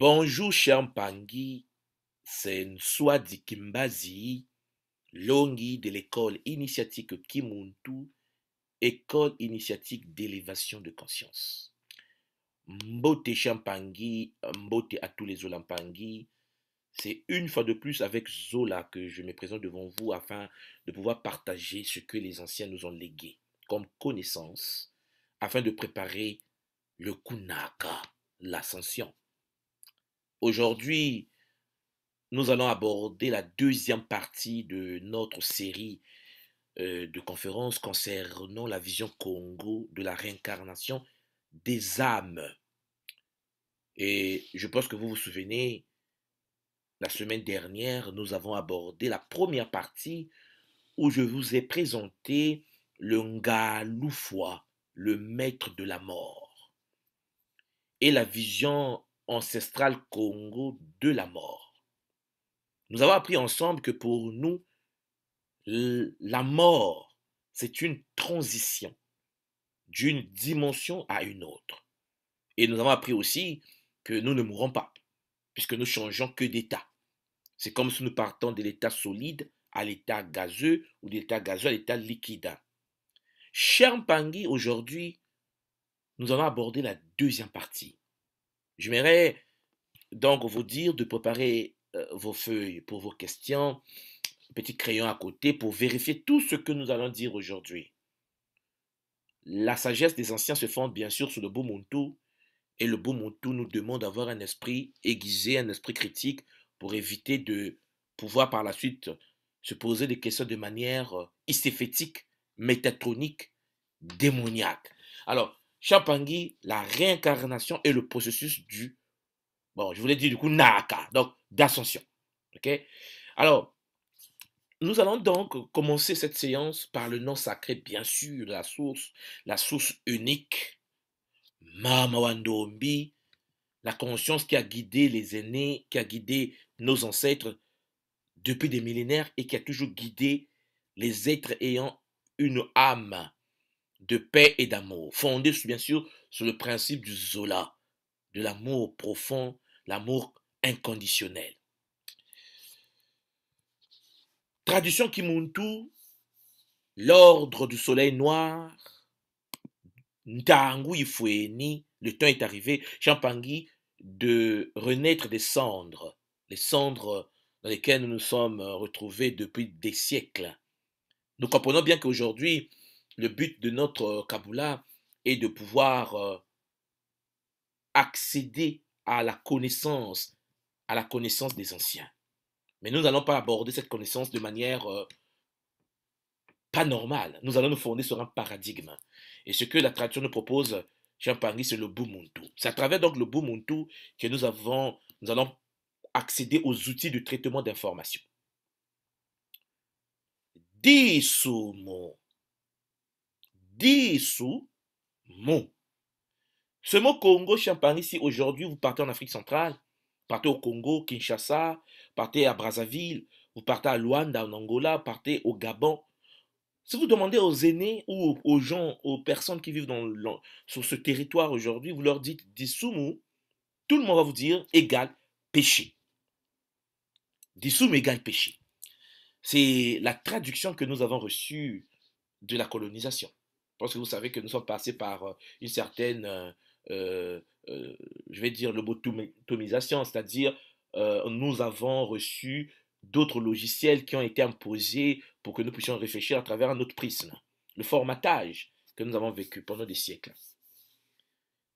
Bonjour Champangi, c'est Nswadi Kimbazi, longi de l'école initiatique Kimuntu, école initiatique d'élévation de conscience. Mbote Champangi, Mbote à tous les Olampangi. c'est une fois de plus avec Zola que je me présente devant vous afin de pouvoir partager ce que les anciens nous ont légué comme connaissance afin de préparer le Kunaka, l'ascension. Aujourd'hui, nous allons aborder la deuxième partie de notre série euh, de conférences concernant la vision Congo de la réincarnation des âmes. Et je pense que vous vous souvenez, la semaine dernière, nous avons abordé la première partie où je vous ai présenté le Ngalufoa, le maître de la mort, et la vision Ancestral Congo de la mort. Nous avons appris ensemble que pour nous, la mort, c'est une transition d'une dimension à une autre. Et nous avons appris aussi que nous ne mourons pas, puisque nous changeons que d'état. C'est comme si nous partons de l'état solide à l'état gazeux ou de l'état gazeux à l'état liquide. Cher Mpangui, aujourd'hui, nous allons aborder la deuxième partie J'aimerais donc vous dire de préparer euh, vos feuilles pour vos questions, petit crayon à côté pour vérifier tout ce que nous allons dire aujourd'hui. La sagesse des anciens se fonde bien sûr sur le beau montou et le beau Bomontou nous demande d'avoir un esprit aiguisé, un esprit critique pour éviter de pouvoir par la suite se poser des questions de manière euh, hystéphétique, métatronique, démoniaque. Alors, Champangui, la réincarnation et le processus du, bon, je voulais dire du coup, Naaka, donc d'ascension. ok Alors, nous allons donc commencer cette séance par le nom sacré, bien sûr, la source, la source unique, Wandombi, la conscience qui a guidé les aînés, qui a guidé nos ancêtres depuis des millénaires et qui a toujours guidé les êtres ayant une âme de paix et d'amour, fondée bien sûr sur le principe du Zola, de l'amour profond, l'amour inconditionnel. Tradition Kimuntu, l'ordre du soleil noir, Ntangu Ifueni, le temps est arrivé, Champangui, de renaître des cendres, les cendres dans lesquelles nous nous sommes retrouvés depuis des siècles. Nous comprenons bien qu'aujourd'hui, le but de notre euh, Kabbalah est de pouvoir euh, accéder à la connaissance, à la connaissance des anciens. Mais nous n'allons pas aborder cette connaissance de manière euh, pas normale. Nous allons nous fonder sur un paradigme. Et ce que la tradition nous propose, Jean Pangui, c'est le Bumuntu. C'est à travers donc le Bumuntu que nous, avons, nous allons accéder aux outils de traitement d'informations. Disumo Disu. Ce mot Congo champagne, si aujourd'hui vous partez en Afrique centrale, partez au Congo, Kinshasa, partez à Brazzaville, vous partez à Luanda, en Angola, partez au Gabon. Si vous demandez aux aînés ou aux gens, aux personnes qui vivent dans, sur ce territoire aujourd'hui, vous leur dites Dissoumou, tout le monde va vous dire égal péché. Dissoum égale péché. C'est la traduction que nous avons reçue de la colonisation parce que vous savez que nous sommes passés par euh, une certaine, euh, euh, je vais dire, le lobotomisation, c'est-à-dire nous avons reçu d'autres logiciels qui ont été imposés pour que nous puissions réfléchir à travers un autre prisme, le formatage que nous avons vécu pendant des siècles.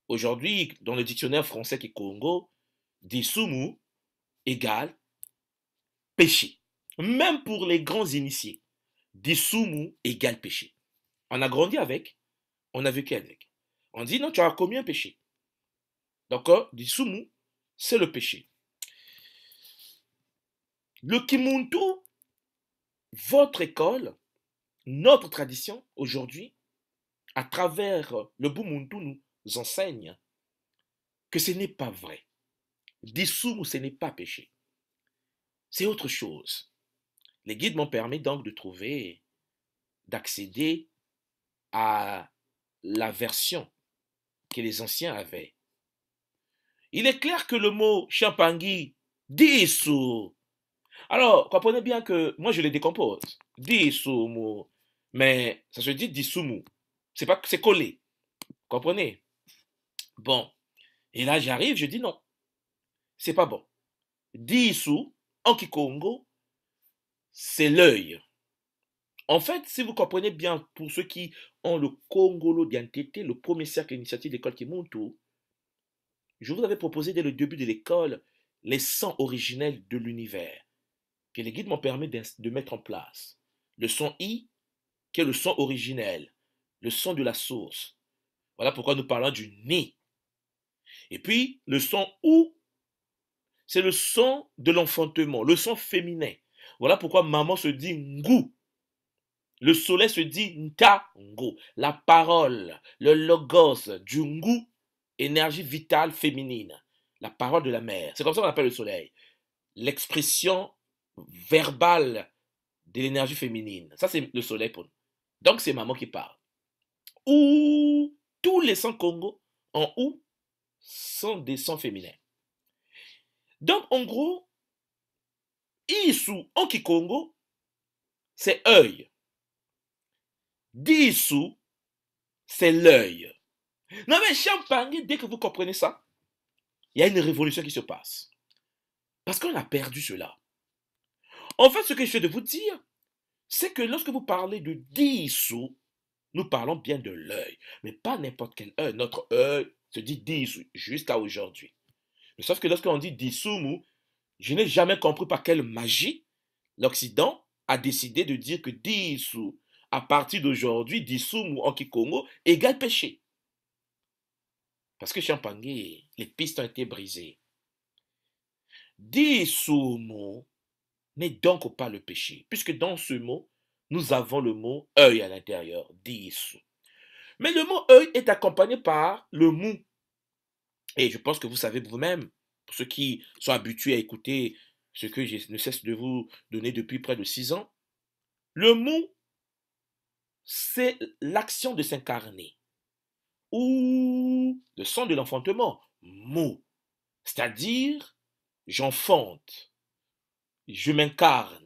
Aujourd'hui, dans le dictionnaire français qui est Congo, Disumu égale péché. Même pour les grands initiés, des Disumu égale péché. On a grandi avec, on a vécu avec. On dit non, tu as commis un péché. Donc, du c'est le péché. Le kimuntu, votre école, notre tradition aujourd'hui, à travers le Bumuntu, nous enseigne que ce n'est pas vrai. Dissoumou, ce n'est pas péché. C'est autre chose. Les guides m'ont permis donc de trouver, d'accéder à la version que les anciens avaient. Il est clair que le mot champangui disou. Alors, comprenez bien que moi je le décompose. disoumo, Mais ça se dit disoumou. C'est pas c'est collé. Comprenez Bon. Et là j'arrive, je dis non. C'est pas bon. Disou en Kikongo, c'est l'œil. En fait, si vous comprenez bien, pour ceux qui ont le Congolo d'identité, le premier cercle d'initiative d'école Kimuntu, je vous avais proposé dès le début de l'école les sons originels de l'univers que les guides m'ont permis de mettre en place. Le son I, qui est le son originel, le son de la source. Voilà pourquoi nous parlons du nez. Et puis, le son OU, c'est le son de l'enfantement, le son féminin. Voilà pourquoi maman se dit Ngou le soleil se dit Ngo, la parole, le logos, Djungu, énergie vitale féminine, la parole de la mère. C'est comme ça qu'on appelle le soleil. L'expression verbale de l'énergie féminine. Ça, c'est le soleil pour nous. Donc, c'est maman qui parle. Ou tous les sangs Congo en ou sont des sangs féminins. Donc, en gros, Isu Onki Congo, c'est œil. 10 c'est l'œil. Non mais champagne, dès que vous comprenez ça, il y a une révolution qui se passe. Parce qu'on a perdu cela. En fait, ce que je fais de vous dire, c'est que lorsque vous parlez de 10 sous, nous parlons bien de l'œil, mais pas n'importe quel œil. Notre œil se dit 10 jusqu'à aujourd'hui. Mais sauf que lorsque l'on dit 10 je n'ai jamais compris par quelle magie l'Occident a décidé de dire que 10 à partir d'aujourd'hui, Dissoum ou Congo égale péché. Parce que Champagne, les pistes ont été brisées. Dissoum n'est donc pas le péché, puisque dans ce mot, nous avons le mot œil à l'intérieur, Dissoum. Mais le mot œil est accompagné par le mou. Et je pense que vous savez vous-même, pour ceux qui sont habitués à écouter ce que je ne cesse de vous donner depuis près de six ans, le mou c'est l'action de s'incarner. Ou le son de l'enfantement, mot. C'est-à-dire, j'enfante, je m'incarne.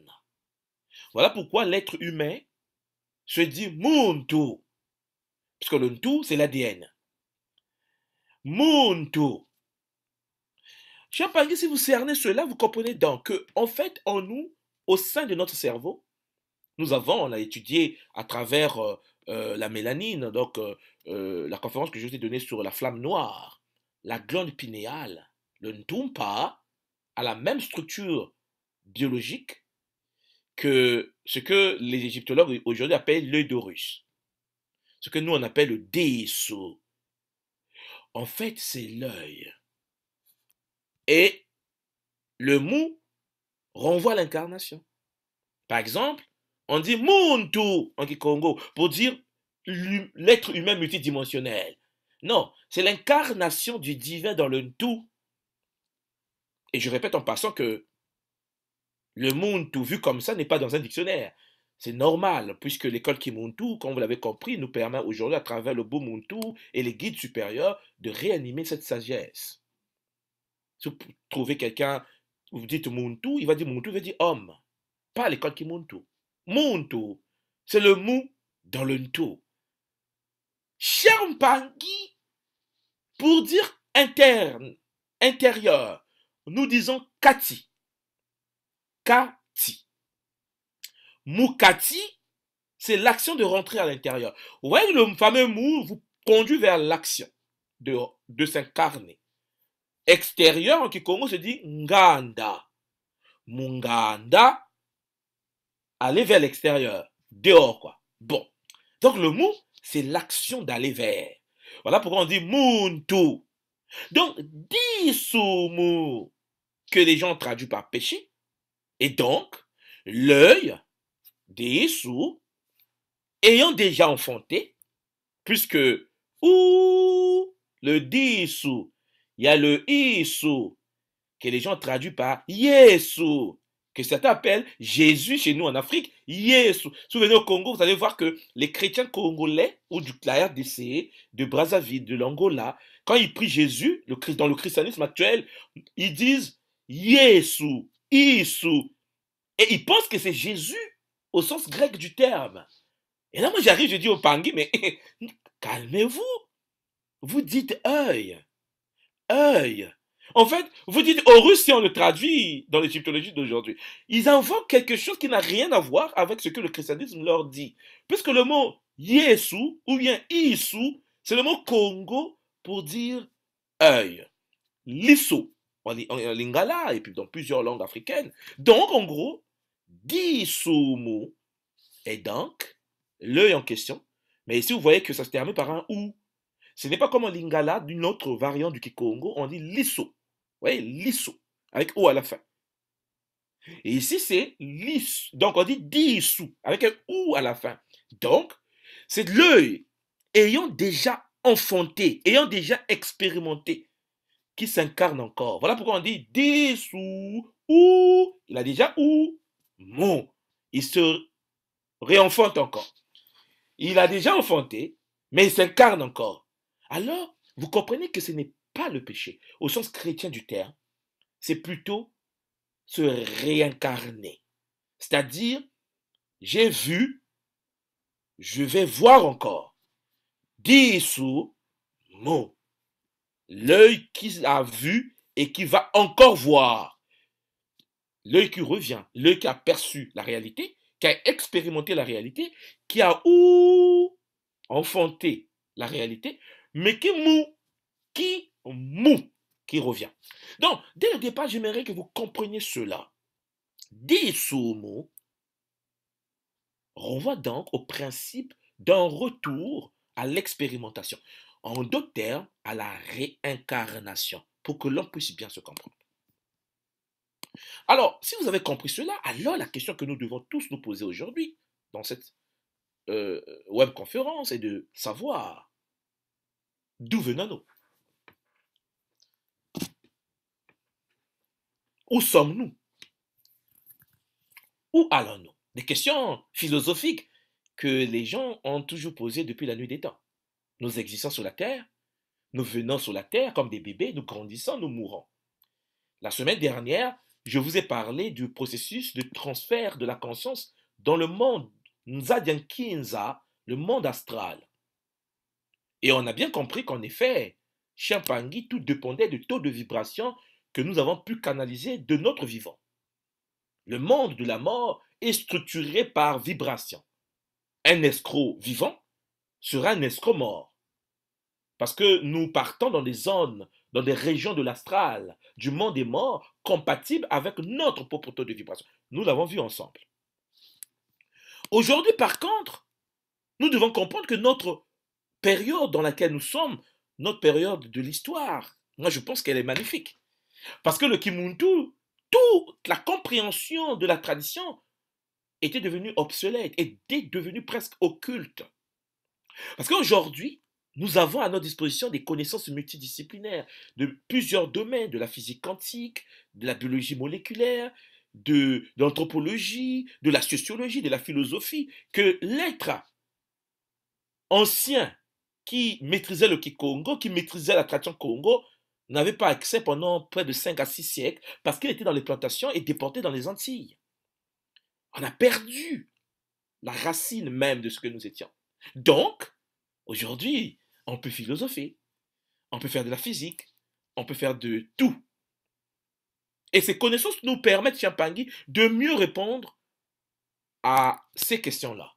Voilà pourquoi l'être humain se dit Muntu. Parce que le Ntu, c'est l'ADN. Muntu. Je pense que si vous cernez cela, vous comprenez donc que, en fait, en nous, au sein de notre cerveau, nous avons, on a étudié à travers euh, euh, la mélanine, donc euh, la conférence que je vous ai donnée sur la flamme noire, la glande pinéale, le ntumpa, a la même structure biologique que ce que les égyptologues aujourd'hui appellent l'œil d'Horus, ce que nous on appelle le déso. En fait, c'est l'œil. Et le mot renvoie à l'incarnation. Par exemple, on dit Muntu en Kikongo pour dire l'être humain multidimensionnel. Non, c'est l'incarnation du divin dans le tout. Et je répète en passant que le Muntu vu comme ça n'est pas dans un dictionnaire. C'est normal, puisque l'école Kimuntu, comme vous l'avez compris, nous permet aujourd'hui, à travers le muntu et les guides supérieurs, de réanimer cette sagesse. Si vous trouvez quelqu'un, vous dites Muntu, il va dire Muntu, il veut dire homme. Pas l'école Kimuntu muntu, c'est le mou dans le ntu. pour dire interne, intérieur, nous disons kati. Kati. Mukati, c'est l'action de rentrer à l'intérieur. Vous voyez, le fameux mou vous conduit vers l'action de, de s'incarner. Extérieur, en Kikongo, se dit nganda. Munganda, aller vers l'extérieur, dehors quoi. Bon. Donc le mot, c'est l'action d'aller vers. Voilà pourquoi on dit muntu. Donc, dis que les gens traduisent par péché. Et donc, l'œil, DiSu, ayant déjà enfanté, puisque ou le dissou, il y a le isou, que les gens traduisent par yesu, que certains appellent Jésus chez nous en Afrique, Yesu. Souvenez au Congo, vous allez voir que les chrétiens congolais ou du clair DC, de Brazzaville, de l'Angola, quand ils prient Jésus, dans le christianisme actuel, ils disent Yesu, Isu. Et ils pensent que c'est Jésus au sens grec du terme. Et là, moi, j'arrive, je dis au Pangui, mais calmez-vous. Vous dites œil, œil. En fait, vous dites aux Russes, si on le traduit dans l'égyptologie d'aujourd'hui, ils inventent quelque chose qui n'a rien à voir avec ce que le christianisme leur dit. Puisque le mot Yesu ou bien Isu, c'est le mot Congo pour dire œil. Lissou, en, lingala et puis dans plusieurs langues africaines. Donc, en gros, Disumu est donc l'œil en question. Mais ici, vous voyez que ça se termine par un ou. Ce n'est pas comme en lingala d'une autre variante du kikongo, on dit liso. Vous voyez, liso, avec O à la fin. Et ici, c'est lis. Donc, on dit disou, avec un OU à la fin. Donc, c'est l'œil ayant déjà enfanté, ayant déjà expérimenté, qui s'incarne encore. Voilà pourquoi on dit disou, ou, il a déjà ou, mon. Il se réenfante encore. Il a déjà enfanté, mais il s'incarne encore alors vous comprenez que ce n'est pas le péché. Au sens chrétien du terme, c'est plutôt se réincarner. C'est-à-dire, j'ai vu, je vais voir encore. sous mot. L'œil qui a vu et qui va encore voir. L'œil qui revient, l'œil qui a perçu la réalité, qui a expérimenté la réalité, qui a ou enfanté la réalité, mais qui mou, qui mou, qui revient. Donc, dès le départ, j'aimerais que vous compreniez cela. on renvoie donc au principe d'un retour à l'expérimentation, en d'autres termes, à la réincarnation, pour que l'on puisse bien se comprendre. Alors, si vous avez compris cela, alors la question que nous devons tous nous poser aujourd'hui, dans cette web euh, webconférence, est de savoir D'où venons-nous Où sommes-nous Où allons-nous Des questions philosophiques que les gens ont toujours posées depuis la nuit des temps. Nous existons sur la Terre, nous venons sur la Terre comme des bébés, nous grandissons, nous mourons. La semaine dernière, je vous ai parlé du processus de transfert de la conscience dans le monde Nzadian le monde astral. Et on a bien compris qu'en effet, chez tout dépendait du taux de vibration que nous avons pu canaliser de notre vivant. Le monde de la mort est structuré par vibration. Un escroc vivant sera un escroc mort. Parce que nous partons dans des zones, dans des régions de l'astral, du monde des morts, compatibles avec notre propre taux de vibration. Nous l'avons vu ensemble. Aujourd'hui, par contre, nous devons comprendre que notre période dans laquelle nous sommes, notre période de l'histoire, moi je pense qu'elle est magnifique. Parce que le Kimuntu, toute la compréhension de la tradition était devenue obsolète, était devenue presque occulte. Parce qu'aujourd'hui, nous avons à notre disposition des connaissances multidisciplinaires de plusieurs domaines, de la physique quantique, de la biologie moléculaire, de, de l'anthropologie, de la sociologie, de la philosophie, que l'être ancien qui maîtrisait le Kikongo, qui maîtrisait la tradition Congo, n'avait pas accès pendant près de 5 à 6 siècles parce qu'il était dans les plantations et déporté dans les Antilles. On a perdu la racine même de ce que nous étions. Donc, aujourd'hui, on peut philosopher, on peut faire de la physique, on peut faire de tout. Et ces connaissances nous permettent, Chiampangui, de mieux répondre à ces questions-là.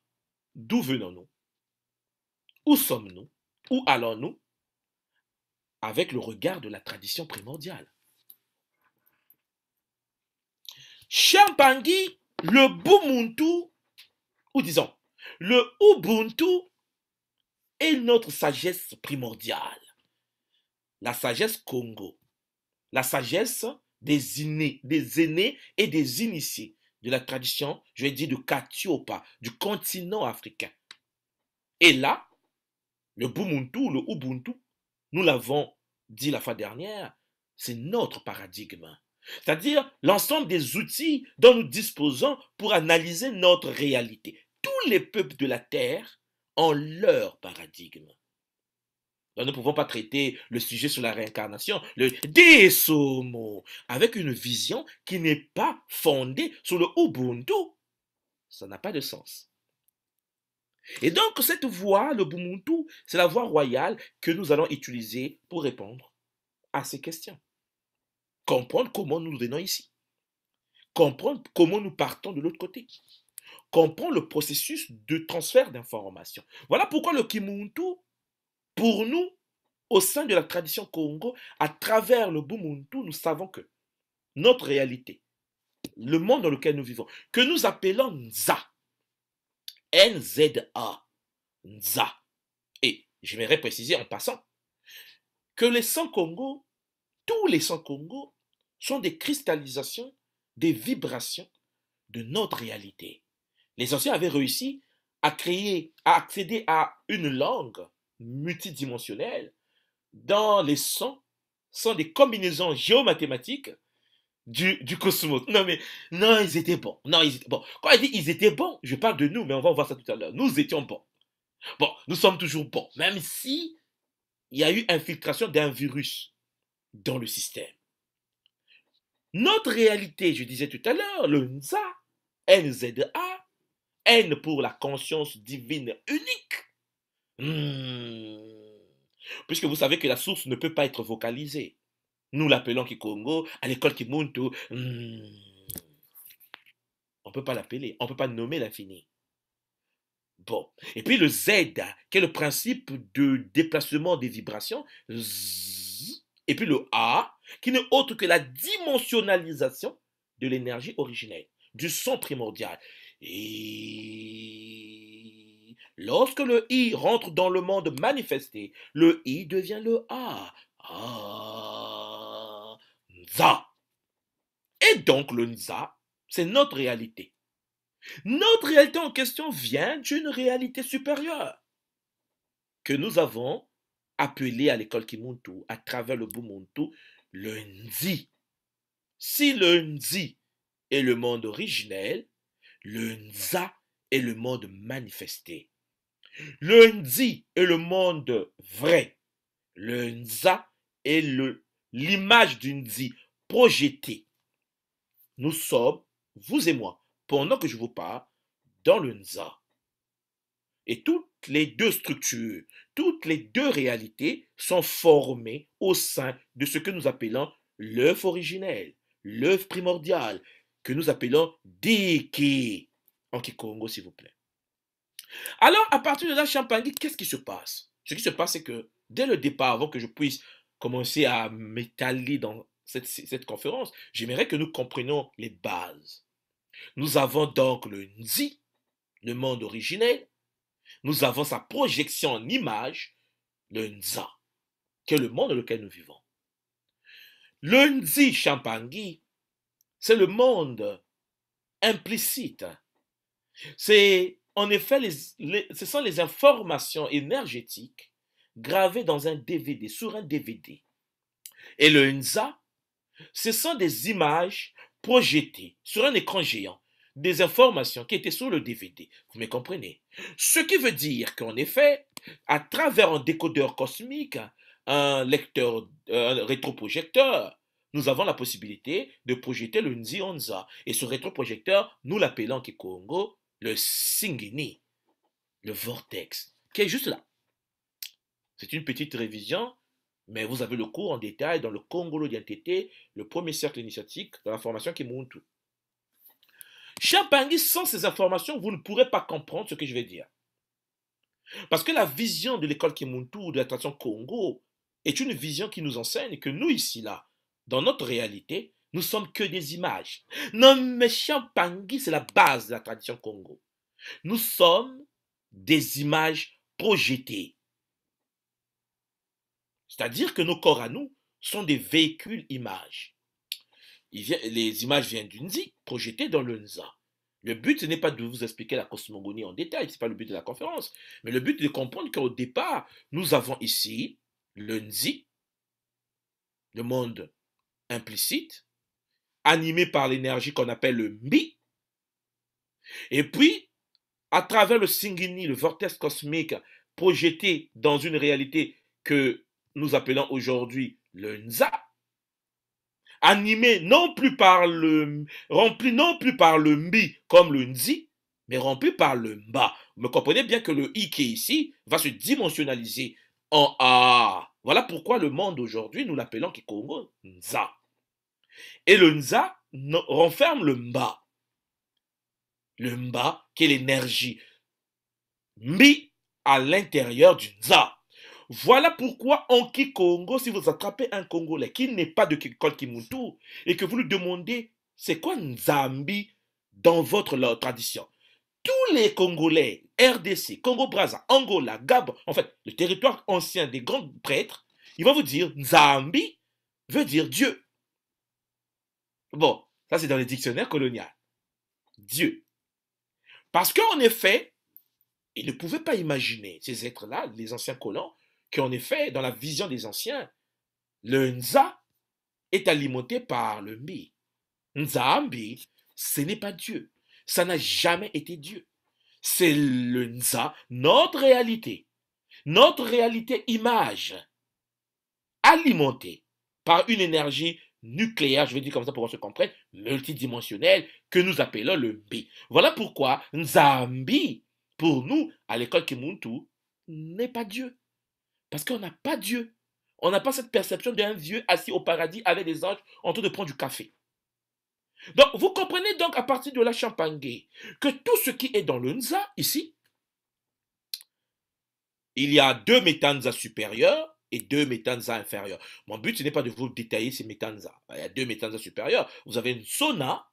D'où venons-nous Où sommes-nous où allons-nous avec le regard de la tradition primordiale Champangui, le Bumuntu, ou disons, le Ubuntu est notre sagesse primordiale. La sagesse Congo. La sagesse des des aînés et des initiés de la tradition, je vais dire, de Katiopa, du continent africain. Et là, le Bumuntu, le Ubuntu, nous l'avons dit la fois dernière, c'est notre paradigme. C'est-à-dire l'ensemble des outils dont nous disposons pour analyser notre réalité. Tous les peuples de la Terre ont leur paradigme. Nous ne pouvons pas traiter le sujet sur la réincarnation, le Desomo, avec une vision qui n'est pas fondée sur le Ubuntu. Ça n'a pas de sens. Et donc, cette voie, le Bumuntu, c'est la voie royale que nous allons utiliser pour répondre à ces questions. Comprendre comment nous venons ici. Comprendre comment nous partons de l'autre côté. Comprendre le processus de transfert d'informations. Voilà pourquoi le Kimuntu, pour nous, au sein de la tradition Congo, à travers le Bumuntu, nous savons que notre réalité, le monde dans lequel nous vivons, que nous appelons Nza, NZA, NZA. Et j'aimerais préciser en passant que les sangs Congo, tous les sangs Congo, sont des cristallisations, des vibrations de notre réalité. Les anciens avaient réussi à créer, à accéder à une langue multidimensionnelle dans les sons, sont des combinaisons géomathématiques du, cosmos. Non, mais non, ils étaient bons. Non, ils étaient bons. Quand il dit ils étaient bons, je parle de nous, mais on va voir ça tout à l'heure. Nous étions bons. Bon, nous sommes toujours bons, même si il y a eu infiltration d'un virus dans le système. Notre réalité, je disais tout à l'heure, le NZA, NZA, N pour la conscience divine unique. Hmm. Puisque vous savez que la source ne peut pas être vocalisée. Nous l'appelons Kikongo, à l'école Kimuntu. Hmm. On ne peut pas l'appeler, on ne peut pas nommer l'infini. Bon. Et puis le Z, qui est le principe de déplacement des vibrations. et puis le A, qui n'est autre que la dimensionnalisation de l'énergie originelle, du son primordial. Et lorsque le I rentre dans le monde manifesté, le I devient le A. A. Ah. Et donc le Nza, c'est notre réalité. Notre réalité en question vient d'une réalité supérieure que nous avons appelée à l'école Kimuntu, à travers le Bumuntu, le Nzi. Si le Nzi est le monde originel, le Nza est le monde manifesté. Le Nzi est le monde vrai. Le Nza est le l'image d'une vie projetée. Nous sommes, vous et moi, pendant que je vous parle, dans le Nza. Et toutes les deux structures, toutes les deux réalités sont formées au sein de ce que nous appelons l'œuf originel, l'œuf primordial, que nous appelons Diki, en Kikongo, s'il vous plaît. Alors, à partir de là, Champagne, qu'est-ce qui se passe Ce qui se passe, c'est que dès le départ, avant que je puisse commencer à m'étaler dans cette, cette conférence, j'aimerais que nous comprenions les bases. Nous avons donc le Nzi, le monde originel. Nous avons sa projection en image, le Nza, qui est le monde dans lequel nous vivons. Le Nzi Champangui, c'est le monde implicite. C'est en effet, les, ce sont les informations énergétiques gravé dans un DVD, sur un DVD. Et le NZA ce sont des images projetées sur un écran géant, des informations qui étaient sur le DVD. Vous me comprenez Ce qui veut dire qu'en effet, à travers un décodeur cosmique, un lecteur, un rétroprojecteur, nous avons la possibilité de projeter le onza Et ce rétroprojecteur, nous l'appelons Kikongo, le Singini, le vortex, qui est juste là. C'est une petite révision, mais vous avez le cours en détail dans le Congo d'Iantete, le premier cercle initiatique, dans la formation Kimuntu. Champangui, sans ces informations, vous ne pourrez pas comprendre ce que je vais dire. Parce que la vision de l'école Kimuntu de la tradition Congo est une vision qui nous enseigne que nous, ici, là, dans notre réalité, nous sommes que des images. Non, mais Champangui, c'est la base de la tradition Congo. Nous sommes des images projetées. C'est-à-dire que nos corps à nous sont des véhicules images. les images viennent du Nzi, projetées dans le Nza. Le but, ce n'est pas de vous expliquer la cosmogonie en détail, ce n'est pas le but de la conférence, mais le but est de comprendre qu'au départ, nous avons ici le Nzi, le monde implicite, animé par l'énergie qu'on appelle le Mi, et puis, à travers le Singini, le vortex cosmique, projeté dans une réalité que nous appelons aujourd'hui le NZA animé non plus par le, rempli non plus par le mi comme le NZI, mais rempli par le MBA. Vous comprenez bien que le I qui est ici va se dimensionnaliser en A. Voilà pourquoi le monde aujourd'hui, nous l'appelons Kikongo Nza. Et le Nza renferme le Mba. Le Mba qui est l'énergie. Mbi à l'intérieur du Nza. Voilà pourquoi en Congo, si vous attrapez un Congolais qui n'est pas de Kolkimutu et que vous lui demandez c'est quoi Nzambi dans votre tradition, tous les Congolais, RDC, Congo-Braza, Angola, Gab, en fait, le territoire ancien des grands prêtres, ils vont vous dire Nzambi veut dire Dieu. Bon, ça c'est dans les dictionnaires coloniaux. Dieu. Parce qu'en effet, ils ne pouvaient pas imaginer, ces êtres-là, les anciens colons, qu'en effet, dans la vision des anciens, le Nza est alimenté par le Nza Nzaambi, ce n'est pas Dieu. Ça n'a jamais été Dieu. C'est le Nza, notre réalité, notre réalité image, alimentée par une énergie nucléaire, je vais dire comme ça pour qu'on se comprenne, multidimensionnelle, que nous appelons le B. Voilà pourquoi Nzambi, pour nous, à l'école Kimuntu, n'est pas Dieu. Parce qu'on n'a pas Dieu. On n'a pas cette perception d'un vieux assis au paradis avec des anges en train de prendre du café. Donc, vous comprenez donc à partir de la champagne que tout ce qui est dans le Nza, ici, il y a deux métanzas supérieurs et deux métanzas inférieurs. Mon but, ce n'est pas de vous détailler ces métanzas. Il y a deux métanzas supérieurs. Vous avez une sauna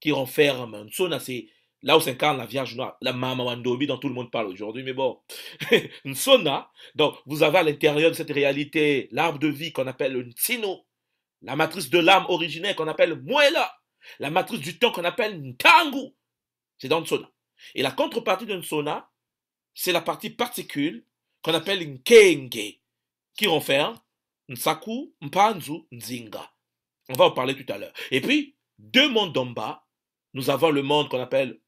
qui renferme. Une sauna, c'est Là où s'incarne la Vierge Noire, la Mama Wandomi dont tout le monde parle aujourd'hui, mais bon. Nsona, donc vous avez à l'intérieur de cette réalité l'arbre de vie qu'on appelle le Nsino, la matrice de l'âme originaire qu'on appelle Muela, la matrice du temps qu'on appelle Ntangu, c'est dans Nsona. Et la contrepartie de Nsona, c'est la partie particule qu'on appelle Nkenge, qui renferme Nsaku, Mpanzu, Nzinga. On va en parler tout à l'heure. Et puis, deux mondes d'en bas, nous avons le monde qu'on appelle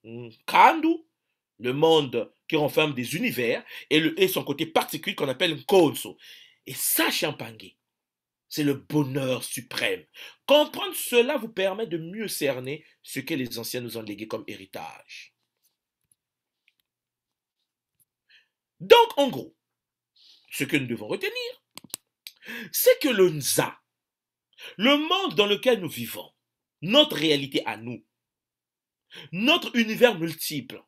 Kandu, le monde qui renferme des univers, et, le, son côté particulier qu'on appelle Nkonso. Et ça, Champangé, c'est le bonheur suprême. Comprendre cela vous permet de mieux cerner ce que les anciens nous ont légué comme héritage. Donc, en gros, ce que nous devons retenir, c'est que le Nza, le monde dans lequel nous vivons, notre réalité à nous, notre univers multiple.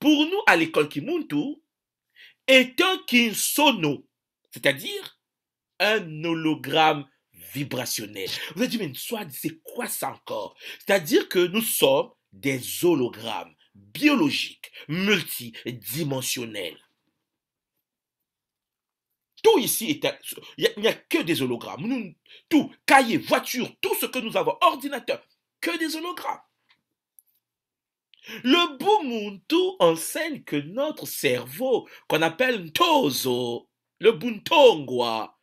Pour nous, à l'école Kimuntu, est un kinsono, c'est-à-dire un hologramme vibrationnel. Vous avez dit mais soit c'est quoi ça encore C'est-à-dire que nous sommes des hologrammes biologiques, multidimensionnels. Tout ici est. Il n'y a, que des hologrammes. tout, cahier, voiture, tout ce que nous avons, ordinateur, que des hologrammes. Le Bumuntu enseigne que notre cerveau, qu'on appelle Ntozo, le Buntongwa,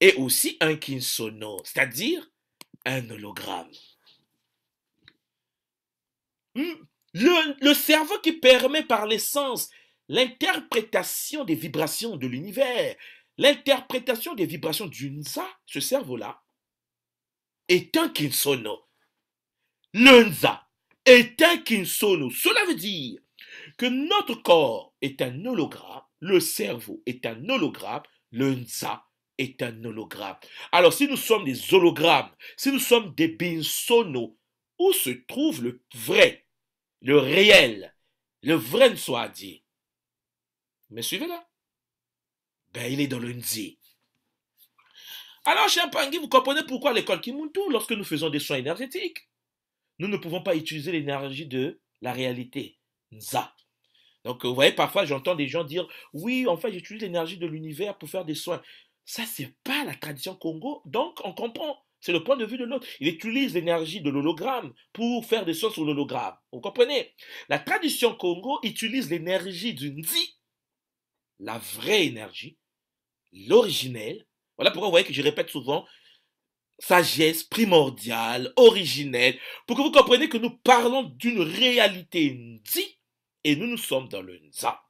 est aussi un Kinsono, c'est-à-dire un hologramme. Hmm. Le, cerveau qui permet par l'essence l'interprétation des vibrations de l'univers, l'interprétation des vibrations du Nza, ce cerveau-là, est un Kinsono. Le Nza, est un kinsono. Cela veut dire que notre corps est un hologramme, le cerveau est un hologramme, le nza est un hologramme. Alors si nous sommes des hologrammes, si nous sommes des binsono, où se trouve le vrai, le réel, le vrai Nswadi Mais suivez là Ben il est dans le nzi. Alors, cher Pangui, vous comprenez pourquoi l'école Kimuntu, lorsque nous faisons des soins énergétiques, nous ne pouvons pas utiliser l'énergie de la réalité. Nza. Donc, vous voyez, parfois, j'entends des gens dire Oui, en fait, j'utilise l'énergie de l'univers pour faire des soins. Ça, c'est pas la tradition Congo. Donc, on comprend. C'est le point de vue de l'autre. Il utilise l'énergie de l'hologramme pour faire des soins sur l'hologramme. Vous comprenez La tradition Congo utilise l'énergie du Nzi, la vraie énergie, l'originelle. Voilà pourquoi vous voyez que je répète souvent sagesse primordiale, originelle, pour que vous compreniez que nous parlons d'une réalité ndi et nous nous sommes dans le nza.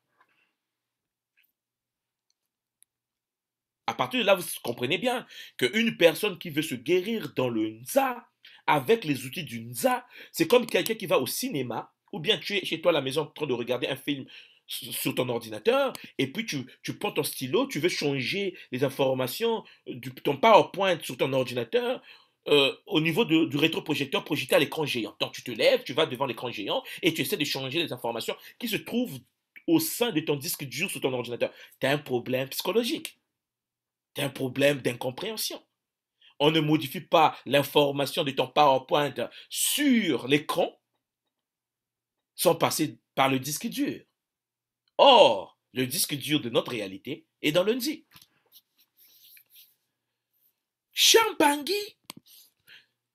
À partir de là, vous comprenez bien qu'une personne qui veut se guérir dans le nza, avec les outils du nza, c'est comme quelqu'un qui va au cinéma, ou bien tu es chez toi à la maison en train de regarder un film sur ton ordinateur et puis tu, tu, prends ton stylo, tu veux changer les informations euh, de ton PowerPoint sur ton ordinateur euh, au niveau du rétroprojecteur projeté à l'écran géant. Donc tu te lèves, tu vas devant l'écran géant et tu essaies de changer les informations qui se trouvent au sein de ton disque dur sur ton ordinateur. Tu as un problème psychologique. Tu as un problème d'incompréhension. On ne modifie pas l'information de ton PowerPoint sur l'écran sans passer par le disque dur. Or, le disque dur de notre réalité est dans lundi. Champangui,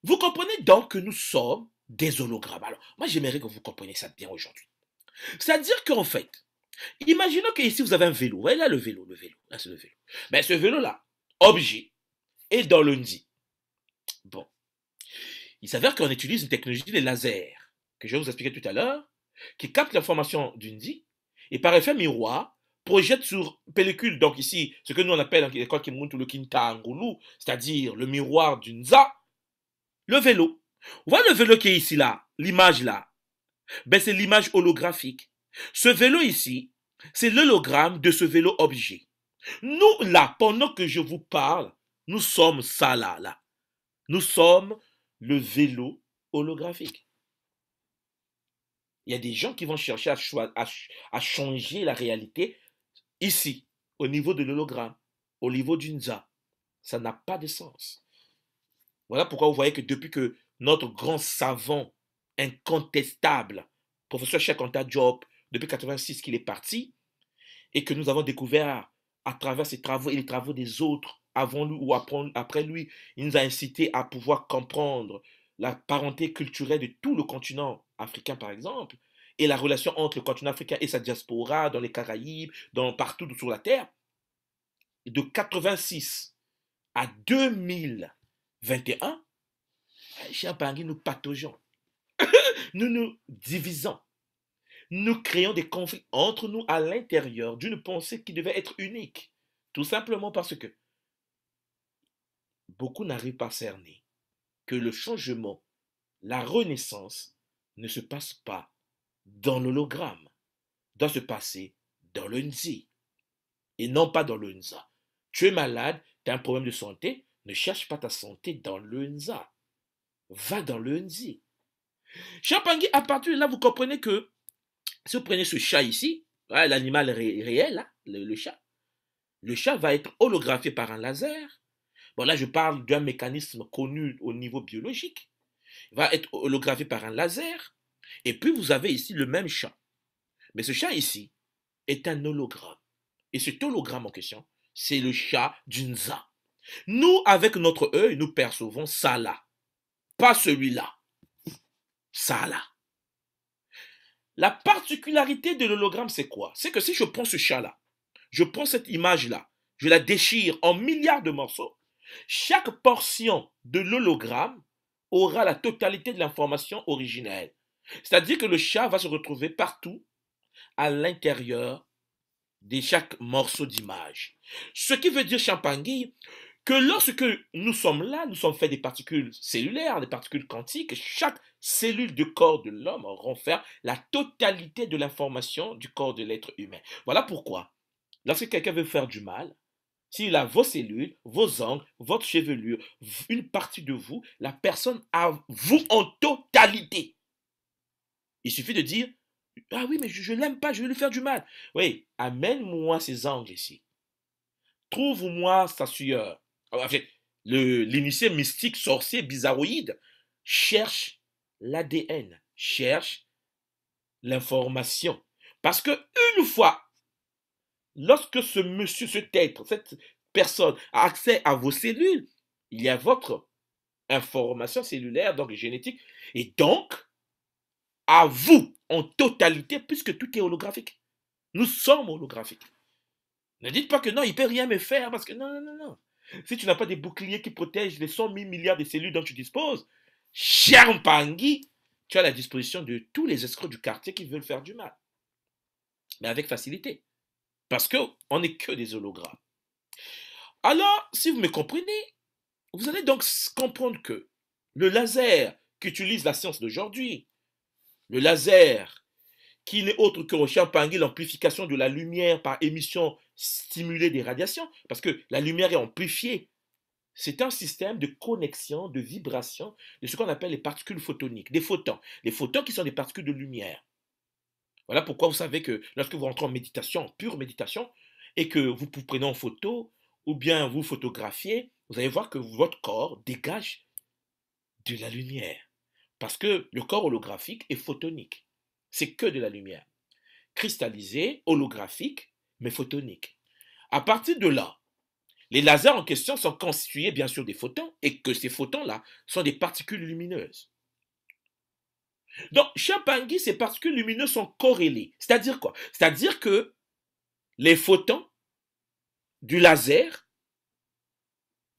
vous comprenez donc que nous sommes des hologrammes. Alors, moi, j'aimerais que vous compreniez ça bien aujourd'hui. C'est-à-dire qu'en fait, imaginons que ici vous avez un vélo. Vous voyez là le vélo, le vélo. Là, c'est le vélo. Mais ben, ce vélo-là, objet, est dans lundi. Bon. Il s'avère qu'on utilise une technologie des lasers, que je vais vous expliquer tout à l'heure, qui capte l'information d'UNDI et par effet miroir, projette sur pellicule, donc ici, ce que nous on appelle en monte le c'est-à-dire le miroir d'une za, le vélo. Vous voyez le vélo qui est ici là, l'image là ben C'est l'image holographique. Ce vélo ici, c'est l'hologramme de ce vélo objet. Nous là, pendant que je vous parle, nous sommes ça là, là. Nous sommes le vélo holographique. Il y a des gens qui vont chercher à, changer la réalité ici, au niveau de l'hologramme, au niveau d'une ZA. Ça n'a pas de sens. Voilà pourquoi vous voyez que depuis que notre grand savant incontestable, professeur Chakanta Job, depuis 86 qu'il est parti, et que nous avons découvert à travers ses travaux et les travaux des autres avant lui ou après lui, il nous a incité à pouvoir comprendre la parenté culturelle de tout le continent africain, par exemple, et la relation entre le continent africain et sa diaspora dans les Caraïbes, dans, partout sur la Terre, de 86 à 2021, cher Bangui, nous pataugeons, nous nous divisons, nous créons des conflits entre nous à l'intérieur d'une pensée qui devait être unique, tout simplement parce que beaucoup n'arrivent pas à cerner que le changement, la renaissance, ne se passe pas dans l'hologramme, doit se passer dans l'unzi. et non pas dans l'unza. Tu es malade, tu as un problème de santé, ne cherche pas ta santé dans l'unza. Va dans l'unzi. NZI. à partir de là, vous comprenez que si vous prenez ce chat ici, hein, l'animal réel, hein, le, le chat, le chat va être holographié par un laser. Bon, là, je parle d'un mécanisme connu au niveau biologique va être holographié par un laser. Et puis vous avez ici le même chat. Mais ce chat ici est un hologramme. Et cet hologramme en question, c'est le chat d'unza Nous, avec notre œil, nous percevons ça là. Pas celui-là. Ça là. La particularité de l'hologramme, c'est quoi C'est que si je prends ce chat-là, je prends cette image-là, je la déchire en milliards de morceaux, chaque portion de l'hologramme aura la totalité de l'information originelle. C'est-à-dire que le chat va se retrouver partout à l'intérieur de chaque morceau d'image. Ce qui veut dire, Champangui, que lorsque nous sommes là, nous sommes faits des particules cellulaires, des particules quantiques, chaque cellule du corps de l'homme renferme la totalité de l'information du corps de l'être humain. Voilà pourquoi, lorsque quelqu'un veut faire du mal, s'il a vos cellules, vos ongles, votre chevelure, une partie de vous, la personne a vous en totalité. Il suffit de dire, ah oui, mais je ne l'aime pas, je vais lui faire du mal. Oui, amène-moi ses angles ici. Trouve-moi sa sueur. En fait, l'initié mystique, sorcier, bizarroïde cherche l'ADN, cherche l'information. Parce que une fois Lorsque ce monsieur, cet être, cette personne a accès à vos cellules, il y a votre information cellulaire, donc génétique, et donc à vous en totalité, puisque tout est holographique. Nous sommes holographiques. Ne dites pas que non, il ne peut rien me faire, parce que non, non, non, non. Si tu n'as pas des boucliers qui protègent les 100 000 milliards de cellules dont tu disposes, cher Pangui, tu as la disposition de tous les escrocs du quartier qui veulent faire du mal. Mais avec facilité. Parce qu'on n'est que des hologrammes. Alors, si vous me comprenez, vous allez donc comprendre que le laser qu'utilise la science d'aujourd'hui, le laser qui n'est autre que le l'amplification de la lumière par émission stimulée des radiations, parce que la lumière est amplifiée. C'est un système de connexion, de vibration de ce qu'on appelle les particules photoniques, des photons. Les photons qui sont des particules de lumière. Voilà pourquoi vous savez que lorsque vous rentrez en méditation, en pure méditation, et que vous prenez en photo ou bien vous photographiez, vous allez voir que votre corps dégage de la lumière. Parce que le corps holographique est photonique. C'est que de la lumière. Cristallisé, holographique, mais photonique. À partir de là, les lasers en question sont constitués bien sûr des photons et que ces photons-là sont des particules lumineuses. Donc, c'est ces particules lumineuses sont corrélées. C'est-à-dire quoi C'est-à-dire que les photons du laser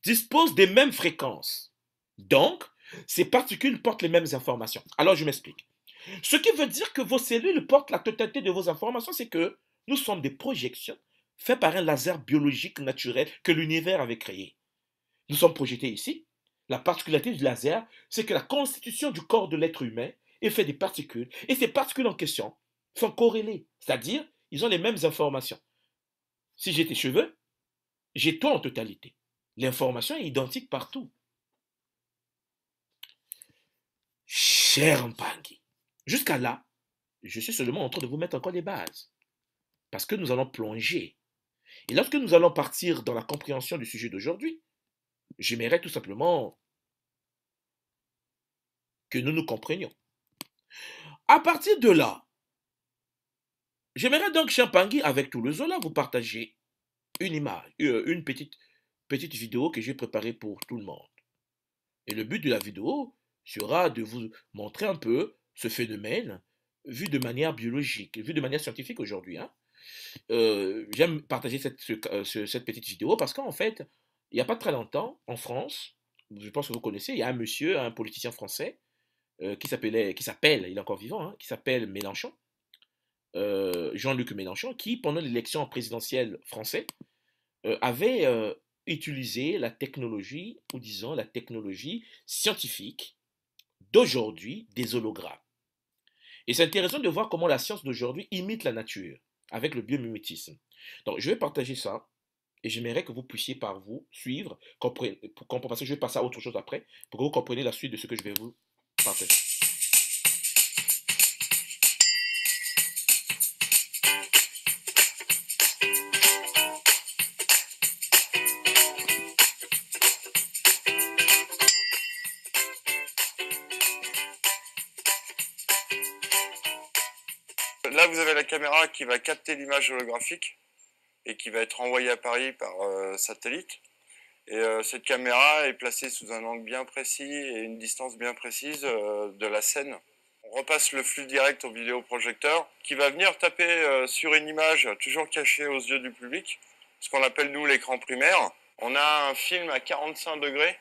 disposent des mêmes fréquences. Donc, ces particules portent les mêmes informations. Alors, je m'explique. Ce qui veut dire que vos cellules portent la totalité de vos informations, c'est que nous sommes des projections faites par un laser biologique naturel que l'univers avait créé. Nous sommes projetés ici. La particularité du laser, c'est que la constitution du corps de l'être humain et fait des particules. Et ces particules en question sont corrélées, c'est-à-dire ils ont les mêmes informations. Si j'ai tes cheveux, j'ai toi en totalité. L'information est identique partout. Cher Mpangi, jusqu'à là, je suis seulement en train de vous mettre encore les bases. Parce que nous allons plonger. Et lorsque nous allons partir dans la compréhension du sujet d'aujourd'hui, j'aimerais tout simplement que nous nous comprenions. À partir de là, j'aimerais donc, cher avec tout le Zola, vous partager une image, euh, une petite, petite vidéo que j'ai préparée pour tout le monde. Et le but de la vidéo sera de vous montrer un peu ce phénomène vu de manière biologique, vu de manière scientifique aujourd'hui. Hein. Euh, j'aime partager cette, euh, cette petite vidéo parce qu'en fait, il n'y a pas très longtemps, en France, je pense que vous connaissez, il y a un monsieur, un politicien français, euh, qui s'appelait, qui s'appelle, il est encore vivant, hein, qui s'appelle Mélenchon, euh, Jean-Luc Mélenchon, qui pendant l'élection présidentielle française euh, avait utilisé la technologie, ou disons la technologie scientifique d'aujourd'hui des hologrammes. Et c'est intéressant de voir comment la science d'aujourd'hui imite la nature avec le biomimétisme. Donc, je vais partager ça et j'aimerais que vous puissiez par vous suivre, comprendre, parce que je vais passer à autre chose après, pour que vous compreniez la suite de ce que je vais vous Là, vous avez la caméra qui va capter l'image holographique et qui va être envoyée à Paris par euh, satellite. Et euh, cette caméra est placée sous un angle bien précis et une distance bien précise euh, de la scène. On repasse le flux direct au vidéoprojecteur qui va venir taper euh, sur une image toujours cachée aux yeux du public, ce qu'on appelle nous l'écran primaire. On a un film à 45 degrés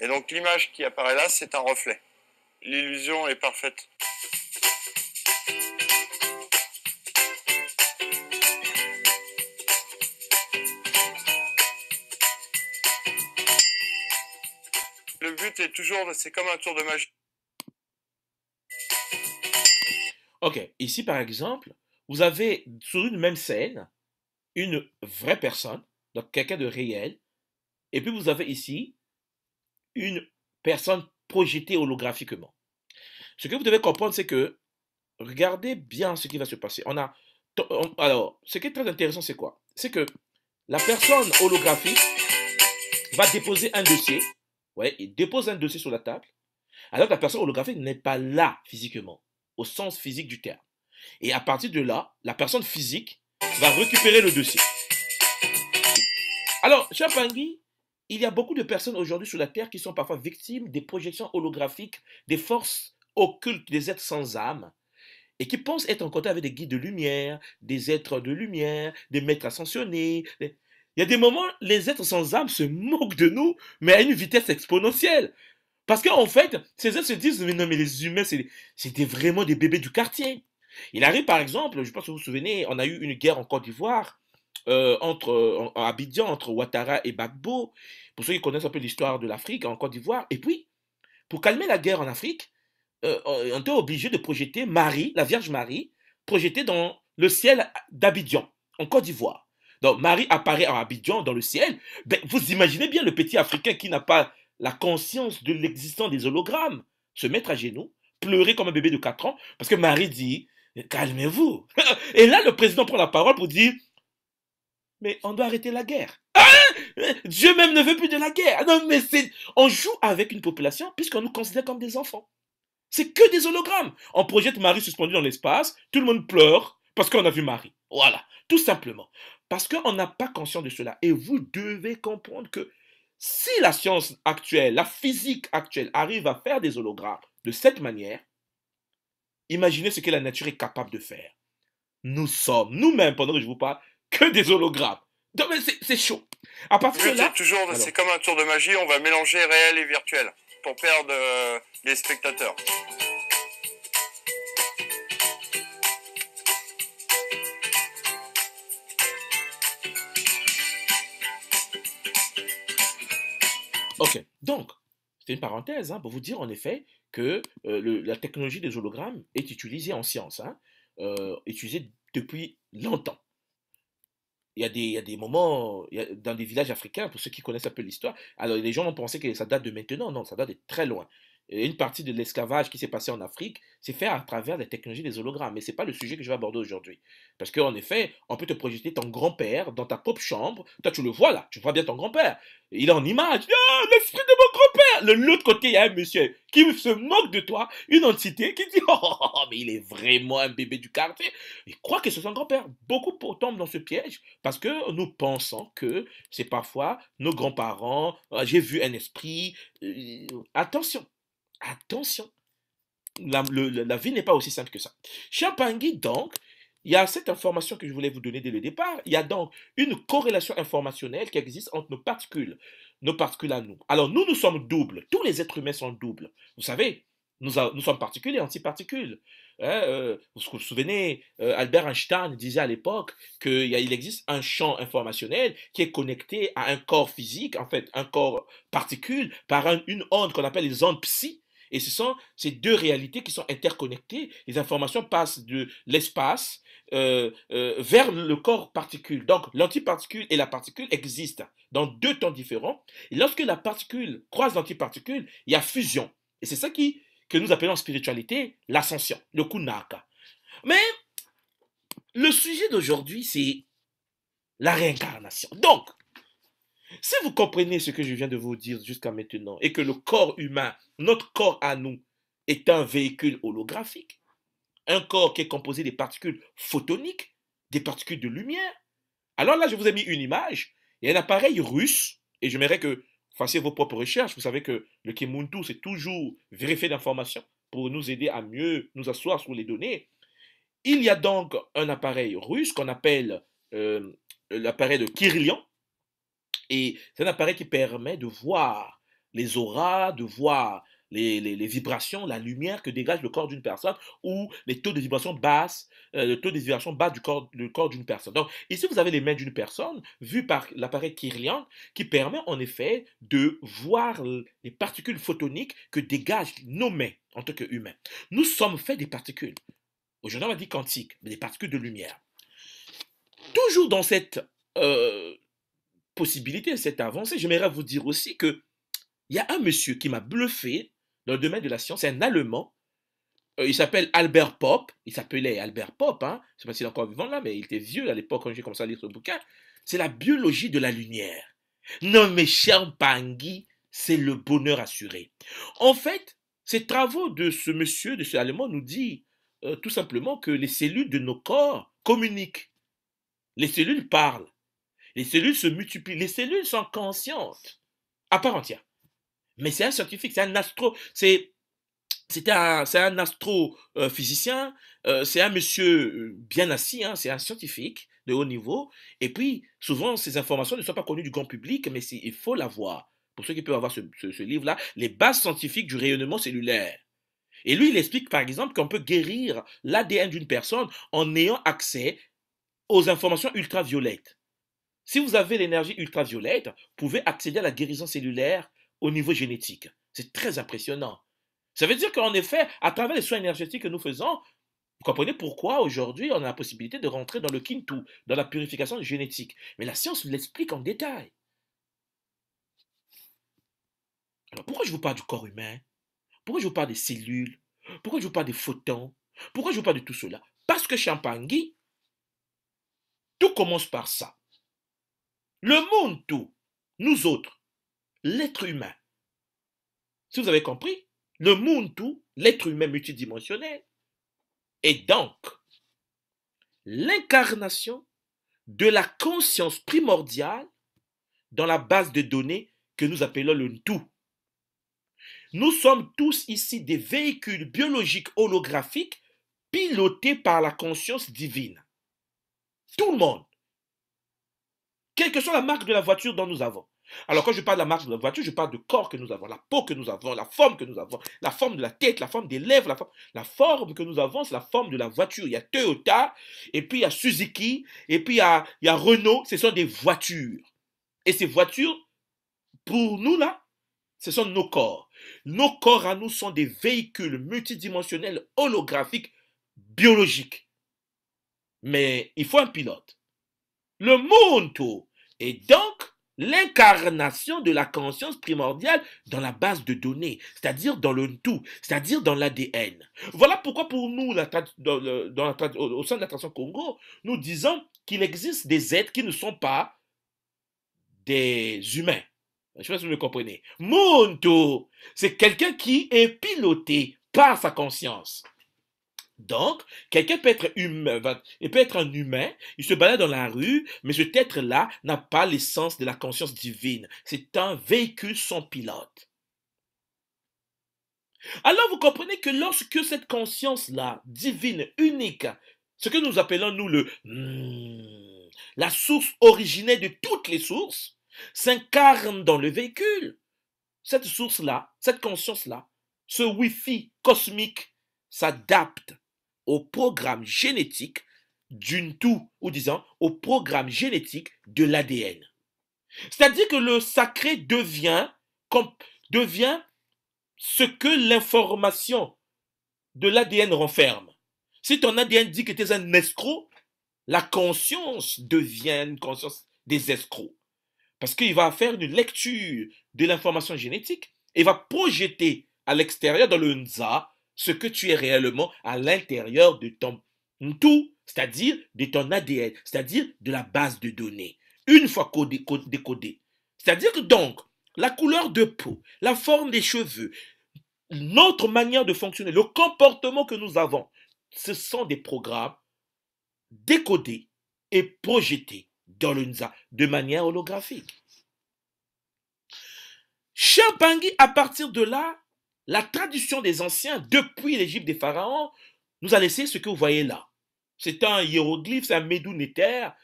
et donc l'image qui apparaît là, c'est un reflet. L'illusion est parfaite. Le but est toujours, c'est comme un tour de magie. Ok, ici par exemple, vous avez sur une même scène une vraie personne, donc quelqu'un de réel, et puis vous avez ici une personne projetée holographiquement. Ce que vous devez comprendre, c'est que regardez bien ce qui va se passer. On a, alors, ce qui est très intéressant, c'est quoi C'est que la personne holographique va déposer un dossier il dépose un dossier sur la table, alors que la personne holographique n'est pas là physiquement, au sens physique du terme. Et à partir de là, la personne physique va récupérer le dossier. Alors, cher Pangui, il y a beaucoup de personnes aujourd'hui sur la Terre qui sont parfois victimes des projections holographiques, des forces occultes, des êtres sans âme, et qui pensent être en contact avec des guides de lumière, des êtres de lumière, des maîtres ascensionnés. Il y a des moments, les êtres sans âme se moquent de nous, mais à une vitesse exponentielle. Parce qu'en fait, ces êtres se disent, mais non, mais les humains, c'était vraiment des bébés du quartier. Il arrive par exemple, je pense que vous vous souvenez, on a eu une guerre en Côte d'Ivoire, euh, entre, en Abidjan, entre Ouattara et Bagbo. Pour ceux qui connaissent un peu l'histoire de l'Afrique, en Côte d'Ivoire. Et puis, pour calmer la guerre en Afrique, euh, on était obligé de projeter Marie, la Vierge Marie, projetée dans le ciel d'Abidjan, en Côte d'Ivoire. Marie apparaît à Abidjan dans le ciel. Ben, vous imaginez bien le petit Africain qui n'a pas la conscience de l'existence des hologrammes se mettre à genoux, pleurer comme un bébé de 4 ans, parce que Marie dit, calmez-vous. Et là, le président prend la parole pour dire, mais on doit arrêter la guerre. Ah hein? Dieu même ne veut plus de la guerre. Ah non, mais c'est, on joue avec une population puisqu'on nous considère comme des enfants. C'est que des hologrammes. On projette Marie suspendue dans l'espace, tout le monde pleure parce qu'on a vu Marie. Voilà, tout simplement. Parce qu'on n'a pas conscience de cela. Et vous devez comprendre que si la science actuelle, la physique actuelle arrive à faire des hologrammes de cette manière, imaginez ce que la nature est capable de faire. Nous sommes, nous-mêmes, pendant que je vous parle, que des hologrammes. c'est chaud. À partir toujours, c'est comme un tour de magie, on va mélanger réel et virtuel pour perdre euh, les spectateurs. Ok, donc, c'est une parenthèse hein, pour vous dire en effet que euh, la technologie des hologrammes est utilisée en science, hein, euh, utilisée depuis longtemps. Il y, a des, moments, dans des villages africains, pour ceux qui connaissent un peu l'histoire, alors les gens ont pensé que ça date de maintenant, non, ça date de très loin une partie de l'esclavage qui s'est passé en Afrique s'est fait à travers la technologie des hologrammes. Mais ce n'est pas le sujet que je vais aborder aujourd'hui. Parce qu'en effet, on peut te projeter ton grand-père dans ta propre chambre. Toi, tu le vois là, tu vois bien ton grand-père. Il est en image. Ah, oh, l'esprit de mon grand-père De l'autre côté, il y a un monsieur qui se moque de toi, une entité qui dit oh, oh, oh, mais il est vraiment un bébé du quartier. Il croit que c'est son grand-père. Beaucoup tombent dans ce piège parce que nous pensons que c'est parfois nos grands-parents. Ah, j'ai vu un esprit. Euh, attention Attention, la, vie n'est pas aussi simple que ça. Champangui, donc, il y a cette information que je voulais vous donner dès le départ. Il y a donc une corrélation informationnelle qui existe entre nos particules, nos particules à nous. Alors, nous, nous sommes doubles. Tous les êtres humains sont doubles. Vous savez, nous, sommes particules et antiparticules. Hein, euh, vous vous souvenez, euh, Albert Einstein disait à l'époque qu'il existe un champ informationnel qui est connecté à un corps physique, en fait, un corps particule, par une onde qu'on appelle les ondes psy, et ce sont ces deux réalités qui sont interconnectées. Les informations passent de l'espace euh, euh, vers le corps particule. Donc l'antiparticule et la particule existent dans deux temps différents. Et lorsque la particule croise l'antiparticule, il y a fusion. Et c'est ça qui, que nous appelons en spiritualité l'ascension, le kunaka. Mais le sujet d'aujourd'hui, c'est la réincarnation. Donc, si vous comprenez ce que je viens de vous dire jusqu'à maintenant et que le corps humain, notre corps à nous, est un véhicule holographique, un corps qui est composé des particules photoniques, des particules de lumière, alors là, je vous ai mis une image il y a un appareil russe, et j'aimerais que vous fassiez vos propres recherches. Vous savez que le Kimuntu, c'est toujours vérifier d'informations pour nous aider à mieux nous asseoir sur les données. Il y a donc un appareil russe qu'on appelle euh, l'appareil de Kirillian, et c'est un appareil qui permet de voir les auras, de voir les, vibrations, la lumière que dégage le corps d'une personne ou les taux de vibration basse, euh, le taux de vibration bas du corps, du corps d'une personne. Donc ici, vous avez les mains d'une personne vues par l'appareil Kirlian qui permet en effet de voir les particules photoniques que dégagent nos mains en tant qu'humains. Nous sommes faits des particules. Aujourd'hui, on va dire quantique, mais des particules de lumière. Toujours dans cette euh, possibilité, cette avancée. J'aimerais vous dire aussi que il y a un monsieur qui m'a bluffé dans le domaine de la science, c'est un Allemand. Euh, il s'appelle Albert Pop. Il s'appelait Albert Pop. Hein. Je ne sais pas s'il est encore vivant là, mais il était vieux à l'époque quand j'ai commencé à lire ce bouquin. C'est la biologie de la lumière. Non, mais cher Pangui, c'est le bonheur assuré. En fait, ces travaux de ce monsieur, de ce Allemand, nous dit euh, tout simplement que les cellules de nos corps communiquent. Les cellules parlent. Les cellules se multiplient. Les cellules sont conscientes, à part entière. Mais c'est un scientifique, c'est un astro, c'est un, un astrophysicien, euh, c'est un monsieur euh, bien assis, hein, c'est un scientifique de haut niveau. Et puis, souvent, ces informations ne sont pas connues du grand public, mais il faut l'avoir. Pour ceux qui peuvent avoir ce, ce livre-là, Les bases scientifiques du rayonnement cellulaire. Et lui, il explique par exemple qu'on peut guérir l'ADN d'une personne en ayant accès aux informations ultraviolettes. Si vous avez l'énergie ultraviolette, vous pouvez accéder à la guérison cellulaire au niveau génétique. C'est très impressionnant. Ça veut dire qu'en effet, à travers les soins énergétiques que nous faisons, vous comprenez pourquoi aujourd'hui on a la possibilité de rentrer dans le kintu, dans la purification génétique. Mais la science l'explique en détail. Alors pourquoi je vous parle du corps humain Pourquoi je vous parle des cellules Pourquoi je vous parle des photons Pourquoi je vous parle de tout cela Parce que champagne tout commence par ça. Le monde tout, nous autres, l'être humain. Si vous avez compris, le monde tout, l'être humain multidimensionnel, est donc l'incarnation de la conscience primordiale dans la base de données que nous appelons le tout. Nous sommes tous ici des véhicules biologiques holographiques pilotés par la conscience divine. Tout le monde. Quelle que soit la marque de la voiture dont nous avons. Alors quand je parle de la marque de la voiture, je parle du corps que nous avons, la peau que nous avons, la forme que nous avons, la forme de la tête, la forme des lèvres, la forme, que nous avons, c'est la forme de la voiture. Il y a Toyota, et puis il y a Suzuki, et puis il y a, il y a Renault, ce sont des voitures. Et ces voitures, pour nous là, ce sont nos corps. Nos corps à nous sont des véhicules multidimensionnels, holographiques, biologiques. Mais il faut un pilote le monde est donc l'incarnation de la conscience primordiale dans la base de données, c'est-à-dire dans le tout, c'est-à-dire dans l'ADN. Voilà pourquoi pour nous, au sein de la tradition Congo, nous disons qu'il existe des êtres qui ne sont pas des humains. Je ne sais pas si vous me comprenez. Monto, c'est quelqu'un qui est piloté par sa conscience. Donc, quelqu'un peut être humain, euh, il peut être un humain, il se balade dans la rue, mais cet être-là n'a pas l'essence de la conscience divine. C'est un véhicule sans pilote. Alors vous comprenez que lorsque cette conscience-là, divine, unique, ce que nous appelons nous le hmm, la source originaire de toutes les sources, s'incarne dans le véhicule, cette source-là, cette conscience-là, ce wifi cosmique s'adapte au programme génétique d'une toux, ou disons au programme génétique de l'ADN. C'est-à-dire que le sacré devient, devient ce que l'information de l'ADN renferme. Si ton ADN dit que tu es un escroc, la conscience devient une conscience des escrocs. Parce qu'il va faire une lecture de l'information génétique et va projeter à l'extérieur, dans le NSA, ce que tu es réellement à l'intérieur de ton tout, c'est-à-dire de ton ADN, c'est-à-dire de la base de données, une fois codé, décodé. C'est-à-dire que donc, la couleur de peau, la forme des cheveux, notre manière de fonctionner, le comportement que nous avons, ce sont des programmes décodés et projetés dans le de manière holographique. Cher Bangui, à partir de là, la tradition des anciens, depuis l'Égypte des pharaons, nous a laissé ce que vous voyez là. C'est un hiéroglyphe, c'est un médounétaire.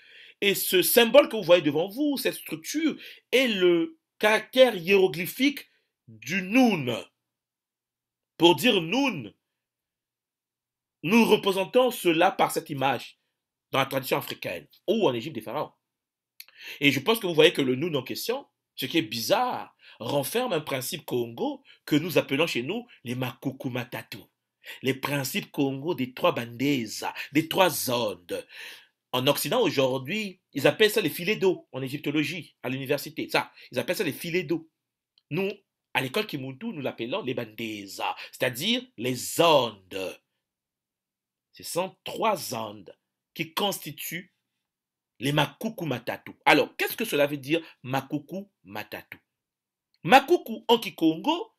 Et ce symbole que vous voyez devant vous, cette structure, est le caractère hiéroglyphique du Noun. Pour dire Noun, nous représentons cela par cette image dans la tradition africaine ou en Égypte des pharaons. Et je pense que vous voyez que le Noun en question, ce qui est bizarre, renferme un principe Congo que nous appelons chez nous les Makukumatatu. Les principes Congo des trois bandes, des trois zones. En Occident, aujourd'hui, ils appellent ça les filets d'eau en égyptologie, à l'université. Ça, ils appellent ça les filets d'eau. Nous, à l'école Kimuntu, nous l'appelons les bandes, c'est-à-dire les zones. Ce sont trois zones qui constituent les Makukumatatu. Alors, qu'est-ce que cela veut dire Makuku Makoukou en Kikongo,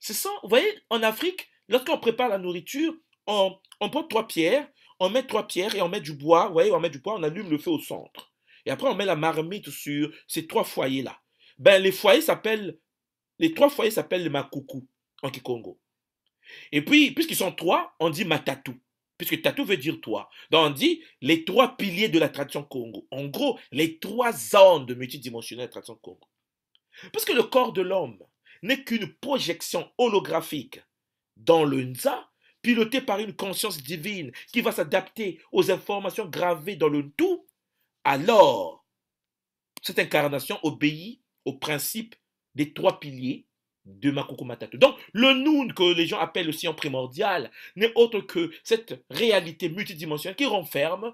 ce sont, vous voyez, en Afrique, lorsqu'on prépare la nourriture, on, prend trois pierres, on met trois pierres et on met du bois, vous voyez, on met du bois, on allume le feu au centre. Et après, on met la marmite sur ces trois foyers-là. Ben, les foyers s'appellent, les trois foyers s'appellent les Makoukou en Kikongo. Et puis, puisqu'ils sont trois, on dit Matatou, puisque Tatou veut dire toi. Donc, on dit les trois piliers de la tradition Congo. En gros, les trois zones de de la tradition Congo. Parce que le corps de l'homme n'est qu'une projection holographique dans le Nza, pilotée par une conscience divine qui va s'adapter aux informations gravées dans le tout, alors cette incarnation obéit au principe des trois piliers de Makoko Donc, le Noun que les gens appellent le sillon primordial n'est autre que cette réalité multidimensionnelle qui renferme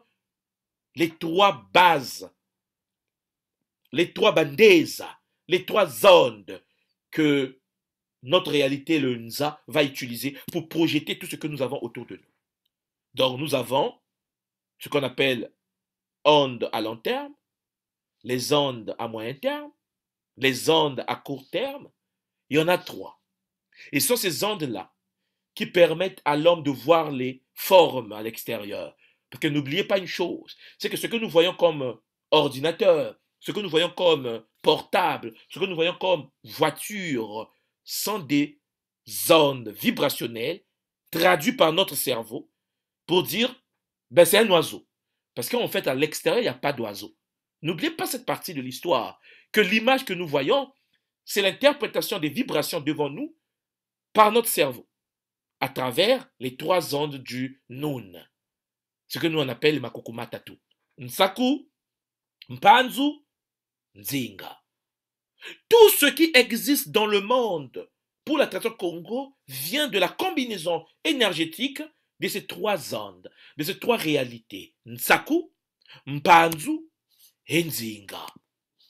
les trois bases, les trois bandes les trois ondes que notre réalité, le NSA, va utiliser pour projeter tout ce que nous avons autour de nous. Donc nous avons ce qu'on appelle ondes à long terme, les ondes à moyen terme, les ondes à court terme. Il y en a trois. Et ce sont ces ondes-là qui permettent à l'homme de voir les formes à l'extérieur. Parce que n'oubliez pas une chose, c'est que ce que nous voyons comme ordinateur, ce que nous voyons comme euh, portable, ce que nous voyons comme voiture, sont des ondes vibrationnelles traduites par notre cerveau pour dire, ben c'est un oiseau. Parce qu'en fait, à l'extérieur, il n'y a pas d'oiseau. N'oubliez pas cette partie de l'histoire, que l'image que nous voyons, c'est l'interprétation des vibrations devant nous par notre cerveau, à travers les trois ondes du Noun, ce que nous on appelle Tatu. Nsaku, Mpanzu Nzinga. Tout ce qui existe dans le monde pour la traiteur Congo vient de la combinaison énergétique de ces trois ondes, de ces trois réalités. Nsaku, Mpanzu et Nzinga.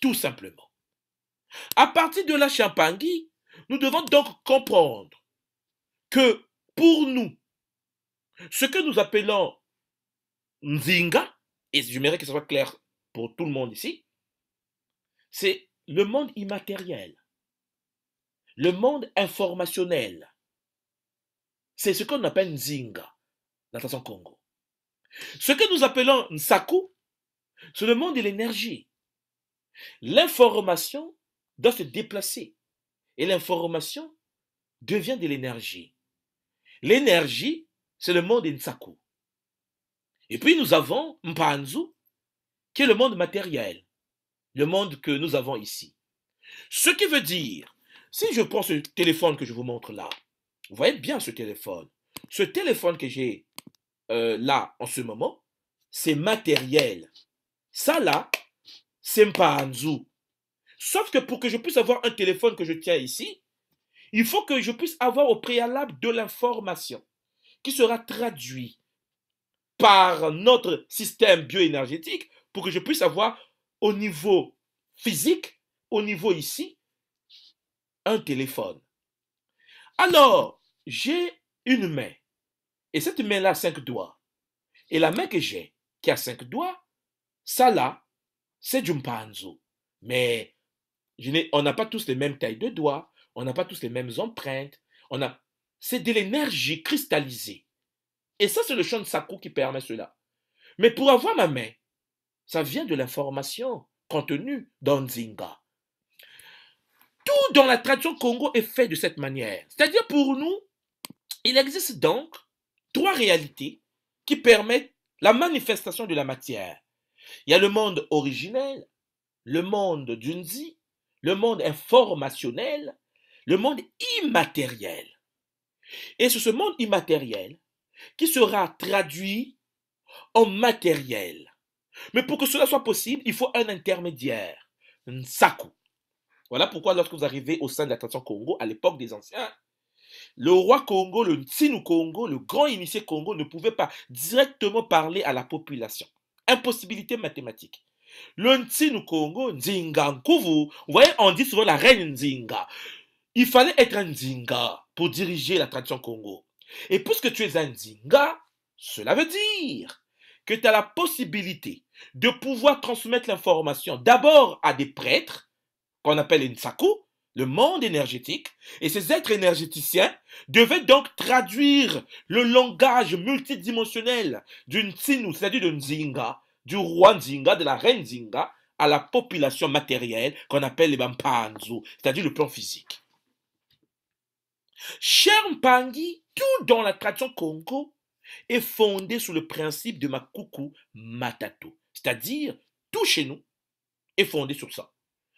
Tout simplement. À partir de la champangi, nous devons donc comprendre que pour nous, ce que nous appelons Nzinga, et j'aimerais que ce soit clair pour tout le monde ici, c'est le monde immatériel, le monde informationnel. C'est ce qu'on appelle Nzinga dans façon Congo. Ce que nous appelons Nsaku, c'est le monde de l'énergie. L'information doit se déplacer et l'information devient de l'énergie. L'énergie, c'est le monde Nsaku. Et puis nous avons Mpanzu, qui est le monde matériel le monde que nous avons ici. Ce qui veut dire, si je prends ce téléphone que je vous montre là, vous voyez bien ce téléphone. Ce téléphone que j'ai euh, là en ce moment, c'est matériel. Ça là, c'est Mpanzu. Sauf que pour que je puisse avoir un téléphone que je tiens ici, il faut que je puisse avoir au préalable de l'information qui sera traduite par notre système bioénergétique pour que je puisse avoir au niveau physique, au niveau ici, un téléphone. Alors, j'ai une main. Et cette main-là a cinq doigts. Et la main que j'ai, qui a cinq doigts, ça là, c'est du panzo Mais je on n'a pas tous les mêmes tailles de doigts, on n'a pas tous les mêmes empreintes, on a... C'est de l'énergie cristallisée. Et ça, c'est le Saku qui permet cela. Mais pour avoir ma main, ça vient de l'information contenue dans Nzinga. Tout dans la tradition Congo est fait de cette manière. C'est-à-dire pour nous, il existe donc trois réalités qui permettent la manifestation de la matière. Il y a le monde originel, le monde d'Unzi, le monde informationnel, le monde immatériel. Et c'est ce monde immatériel qui sera traduit en matériel. Mais pour que cela soit possible, il faut un intermédiaire, Nsaku. Voilà pourquoi lorsque vous arrivez au sein de la tradition Congo, à l'époque des anciens, le roi Congo, le ntinu Congo, le grand initié Congo ne pouvait pas directement parler à la population. Impossibilité mathématique. Le Ntsinu Congo, Nzinga Nkuvu, vous voyez, on dit souvent la reine Nzinga. Il fallait être un Nzinga pour diriger la tradition Congo. Et puisque tu es un Nzinga, cela veut dire que tu as la possibilité de pouvoir transmettre l'information d'abord à des prêtres, qu'on appelle les nsaku, le monde énergétique, et ces êtres énergéticiens devaient donc traduire le langage multidimensionnel d'une Tsinu, c'est-à-dire d'une Nzinga, du roi Zinga, de la reine Zinga, à la population matérielle qu'on appelle les eh Bampanzu, ben, c'est-à-dire le plan physique. Cher Mpangi, tout dans la tradition Congo est fondé sur le principe de Makuku Matato. C'est-à-dire, tout chez nous est fondé sur ça.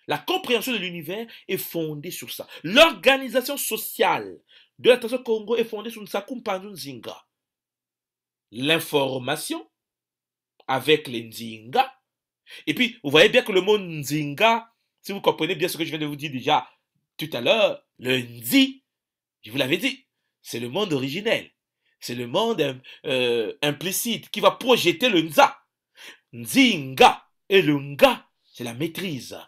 La compréhension de l'univers est fondée sur ça. L'organisation sociale de la Congo est fondée sur Kumpa Nzinga. L'information avec les Nzinga. Et puis, vous voyez bien que le mot Nzinga, si vous comprenez bien ce que je viens de vous dire déjà tout à l'heure, le Nzi, je vous l'avais dit, c'est le monde originel. C'est le monde euh, implicite qui va projeter le Nza. Nzinga. Et le nga, c'est la maîtrise.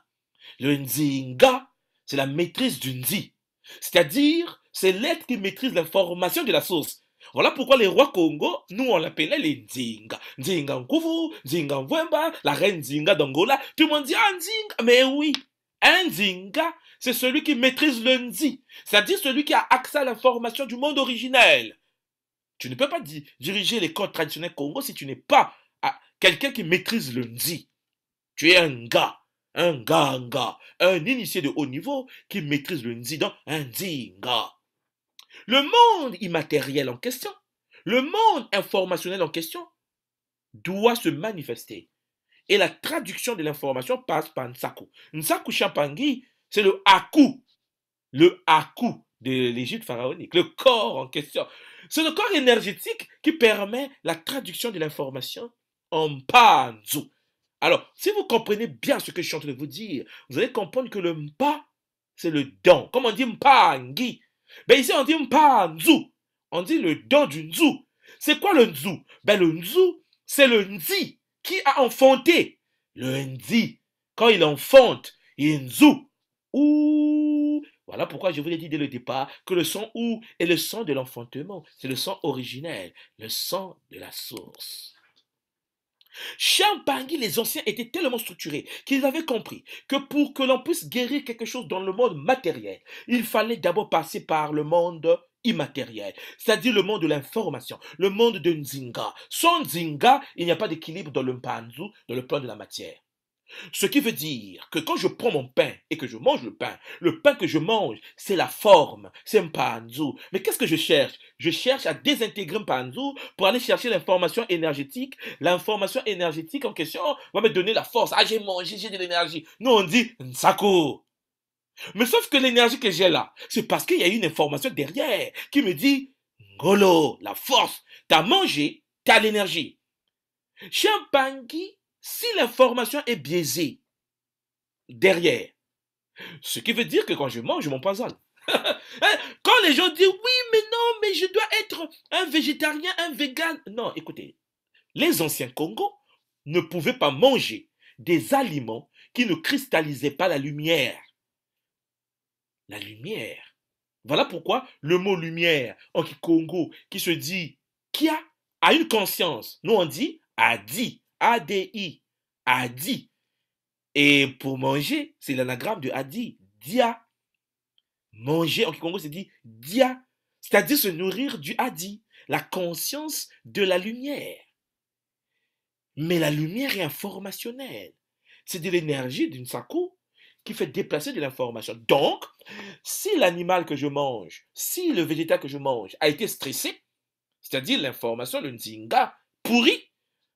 Le nzinga, c'est la maîtrise du nzi. C'est-à-dire, c'est l'être qui maîtrise l'information de la source. Voilà pourquoi les rois Congo, nous on l'appelait les Nzinga. Nzinga Nkufu, Nzinga Mwemba, la reine Nzinga d'Angola. Tout le monde dit, ah Nzinga, mais oui, un Nzinga, c'est celui qui maîtrise le Nzi, c'est-à-dire celui qui a accès à l'information du monde originel. Tu ne peux pas diriger les codes traditionnels Congo si tu n'es pas Quelqu'un qui maîtrise le Nzi. Tu es un gars, un gars, un gars, un initié de haut niveau qui maîtrise le ndi, donc un ndi, Le monde immatériel en question, le monde informationnel en question, doit se manifester. Et la traduction de l'information passe par Nsaku. Nsaku Champangui, c'est le haku, le haku de l'Égypte pharaonique, le corps en question. C'est le corps énergétique qui permet la traduction de l'information mpanzu. Alors, si vous comprenez bien ce que je suis en train de vous dire, vous allez comprendre que le mpa, c'est le don. Comme on dit mpangi. Ben ici, on dit mpanzu. On dit le don du nzu. C'est quoi le nzu Ben le nzu, c'est le nzi qui a enfanté. Le nzi, quand il enfante, il nzu. Ou. Voilà pourquoi je vous ai dit dès le départ que le son ou est le son de l'enfantement. C'est le son originel, le son de la source. Champagne, les anciens étaient tellement structurés qu'ils avaient compris que pour que l'on puisse guérir quelque chose dans le monde matériel, il fallait d'abord passer par le monde immatériel, c'est-à-dire le monde de l'information, le monde de Nzinga. Sans Nzinga, il n'y a pas d'équilibre dans le panzu dans le plan de la matière. Ce qui veut dire que quand je prends mon pain et que je mange le pain, le pain que je mange, c'est la forme, c'est un panzu. Mais qu'est-ce que je cherche Je cherche à désintégrer un panzu pour aller chercher l'information énergétique. L'information énergétique en question va me donner la force. Ah, j'ai mangé, j'ai de l'énergie. Nous, on dit Nsako. Mais sauf que l'énergie que j'ai là, c'est parce qu'il y a une information derrière qui me dit Ngolo, la force. T'as mangé, t'as l'énergie. Chez si l'information est biaisée derrière, ce qui veut dire que quand je mange, je m'en hein? quand les gens disent oui, mais non, mais je dois être un végétarien, un vegan. Non, écoutez, les anciens Congos ne pouvaient pas manger des aliments qui ne cristallisaient pas la lumière. La lumière. Voilà pourquoi le mot lumière en Congo qui se dit qui a une conscience. Nous on dit a dit. ADI, Adi. Et pour manger, c'est l'anagramme de Adi, Dia. Manger, en Kikongo, c'est dit Dia, c'est-à-dire se nourrir du Adi, la conscience de la lumière. Mais la lumière est informationnelle. C'est de l'énergie d'une saku qui fait déplacer de l'information. Donc, si l'animal que je mange, si le végétal que je mange a été stressé, c'est-à-dire l'information, le nzinga, pourri,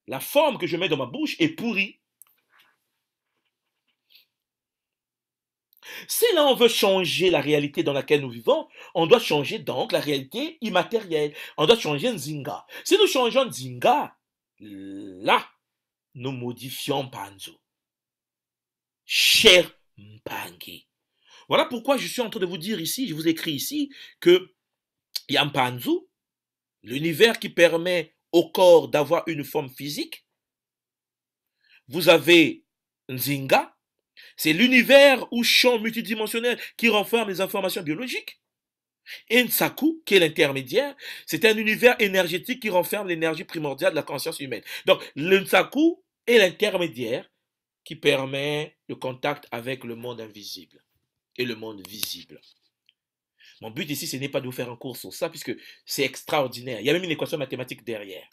la forme que je mets dans ma bouche est pourrie. Si là on veut changer la réalité dans laquelle nous vivons, on doit changer donc la réalité immatérielle. On doit changer Nzinga. Si nous changeons Nzinga, là, nous modifions panzu Cher Mpangi. Voilà pourquoi je suis en train de vous dire ici, je vous écris ici, que Yampanzu, l'univers qui permet au corps d'avoir une forme physique. Vous avez Nzinga, c'est l'univers ou champ multidimensionnel qui renferme les informations biologiques. Nsaku qui est l'intermédiaire, c'est un univers énergétique qui renferme l'énergie primordiale de la conscience humaine. Donc, Nsaku est l'intermédiaire qui permet le contact avec le monde invisible et le monde visible. Mon but ici, ce n'est pas de vous faire un cours sur ça, puisque c'est extraordinaire. Il y a même une équation mathématique derrière.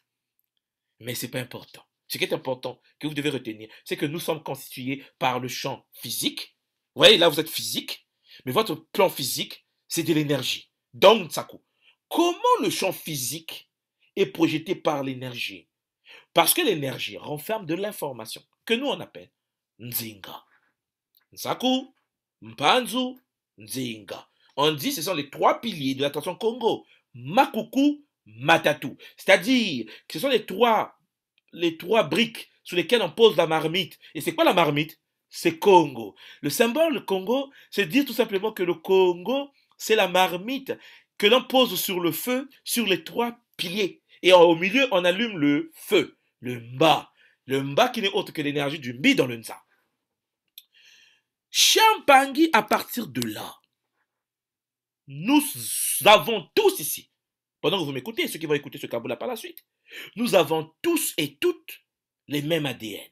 Mais ce n'est pas important. Ce qui est important, que vous devez retenir, c'est que nous sommes constitués par le champ physique. Vous voyez, là, vous êtes physique, mais votre plan physique, c'est de l'énergie. Donc, Nsaku, comment le champ physique est projeté par l'énergie Parce que l'énergie renferme de l'information que nous, on appelle Nzinga. Nsaku, Mpanzu, Nzinga. On dit que ce sont les trois piliers de la tension Congo. Makuku, Matatu. C'est-à-dire que ce sont les trois, les trois briques sur lesquelles on pose la marmite. Et c'est quoi la marmite C'est Congo. Le symbole le Congo, c'est dire tout simplement que le Congo, c'est la marmite que l'on pose sur le feu, sur les trois piliers. Et au milieu, on allume le feu, le mba. Le mba qui n'est autre que l'énergie du mbi dans le nsa. Champangui, à partir de là, nous avons tous ici, pendant que vous m'écoutez, ceux qui vont écouter ce Kaboula par la suite, nous avons tous et toutes les mêmes ADN.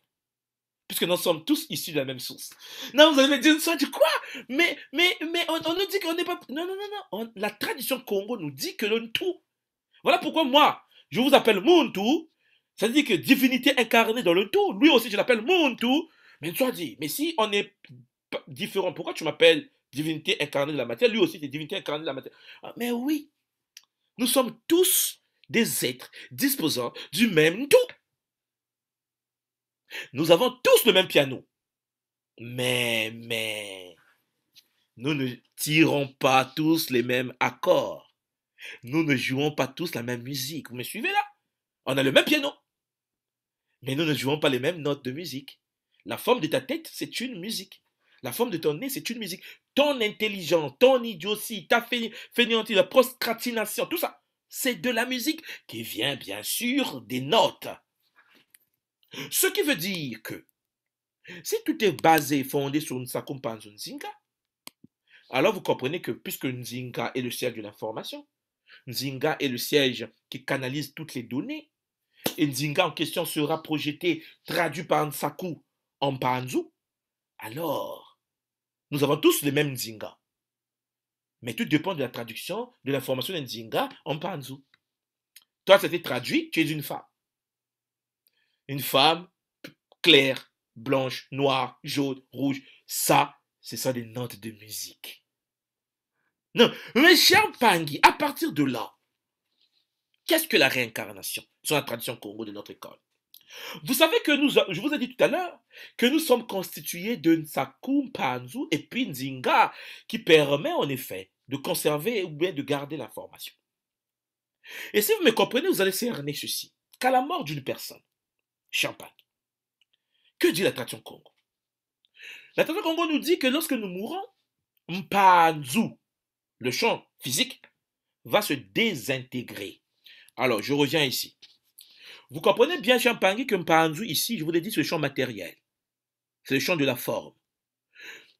Puisque nous sommes tous issus de la même source. Non, vous allez me dire une tu quoi Mais, mais, mais on, nous dit qu'on n'est pas. Non, non, non, non. la tradition Congo nous dit que l'on tout. Voilà pourquoi moi, je vous appelle Muntu. Ça dit que divinité incarnée dans le tout. Lui aussi, je l'appelle Muntu. Mais toi, dit, mais si on est différent, pourquoi tu m'appelles divinité incarnée de la matière, lui aussi c'est divinité incarnée de la matière. Ah, mais oui, nous sommes tous des êtres disposant du même tout. Nous avons tous le même piano. Mais, mais, nous ne tirons pas tous les mêmes accords. Nous ne jouons pas tous la même musique. Vous me suivez là On a le même piano. Mais nous ne jouons pas les mêmes notes de musique. La forme de ta tête, c'est une musique. La forme de ton nez, c'est une musique. Ton intelligence, ton idiotie, ta fainéantise, la proscratination, tout ça, c'est de la musique qui vient bien sûr des notes. Ce qui veut dire que si tout est basé, fondé sur Nsakumpa Nzinga, alors vous comprenez que puisque Nzinga est le siège de l'information, Nzinga est le siège qui canalise toutes les données, et Nzinga en question sera projeté, traduit par Nsaku en Panzu, alors nous avons tous le même Nzinga. Mais tout dépend de la traduction, de la formation d'un Nzinga en Panzu. Toi, ça a été traduit, tu es une femme. Une femme claire, blanche, noire, jaune, rouge. Ça, c'est ça des notes de musique. Non, mais cher Pangui, à partir de là, qu'est-ce que la réincarnation Sur la tradition Congo de notre école. Vous savez que nous, je vous ai dit tout à l'heure, que nous sommes constitués de Nsaku, Panzu et Pinzinga, qui permet en effet de conserver ou bien de garder la formation. Et si vous me comprenez, vous allez cerner ceci. Qu'à la mort d'une personne, champagne, que dit la tradition Congo La tradition Congo nous dit que lorsque nous mourons, Mpanzu, le champ physique, va se désintégrer. Alors, je reviens ici. Vous comprenez bien, Champangui, que Mpanzu, ici, je vous l'ai dit, c'est le champ matériel. C'est le champ de la forme.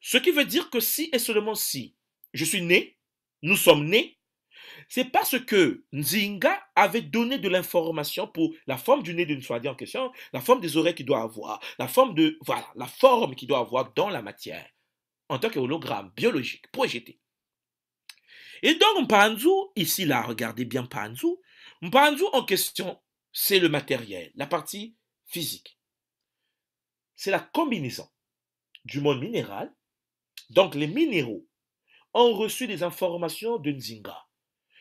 Ce qui veut dire que si et seulement si je suis né, nous sommes nés, c'est parce que Nzinga avait donné de l'information pour la forme du nez d'une soirée en question, la forme des oreilles qu'il doit avoir, la forme de voilà, la forme qu'il doit avoir dans la matière en tant qu'hologramme biologique projeté. Et donc Mpanzu, ici là, regardez bien Mpanzu, Mpanzu en question c'est le matériel, la partie physique. C'est la combinaison du monde minéral. Donc les minéraux ont reçu des informations de Nzinga.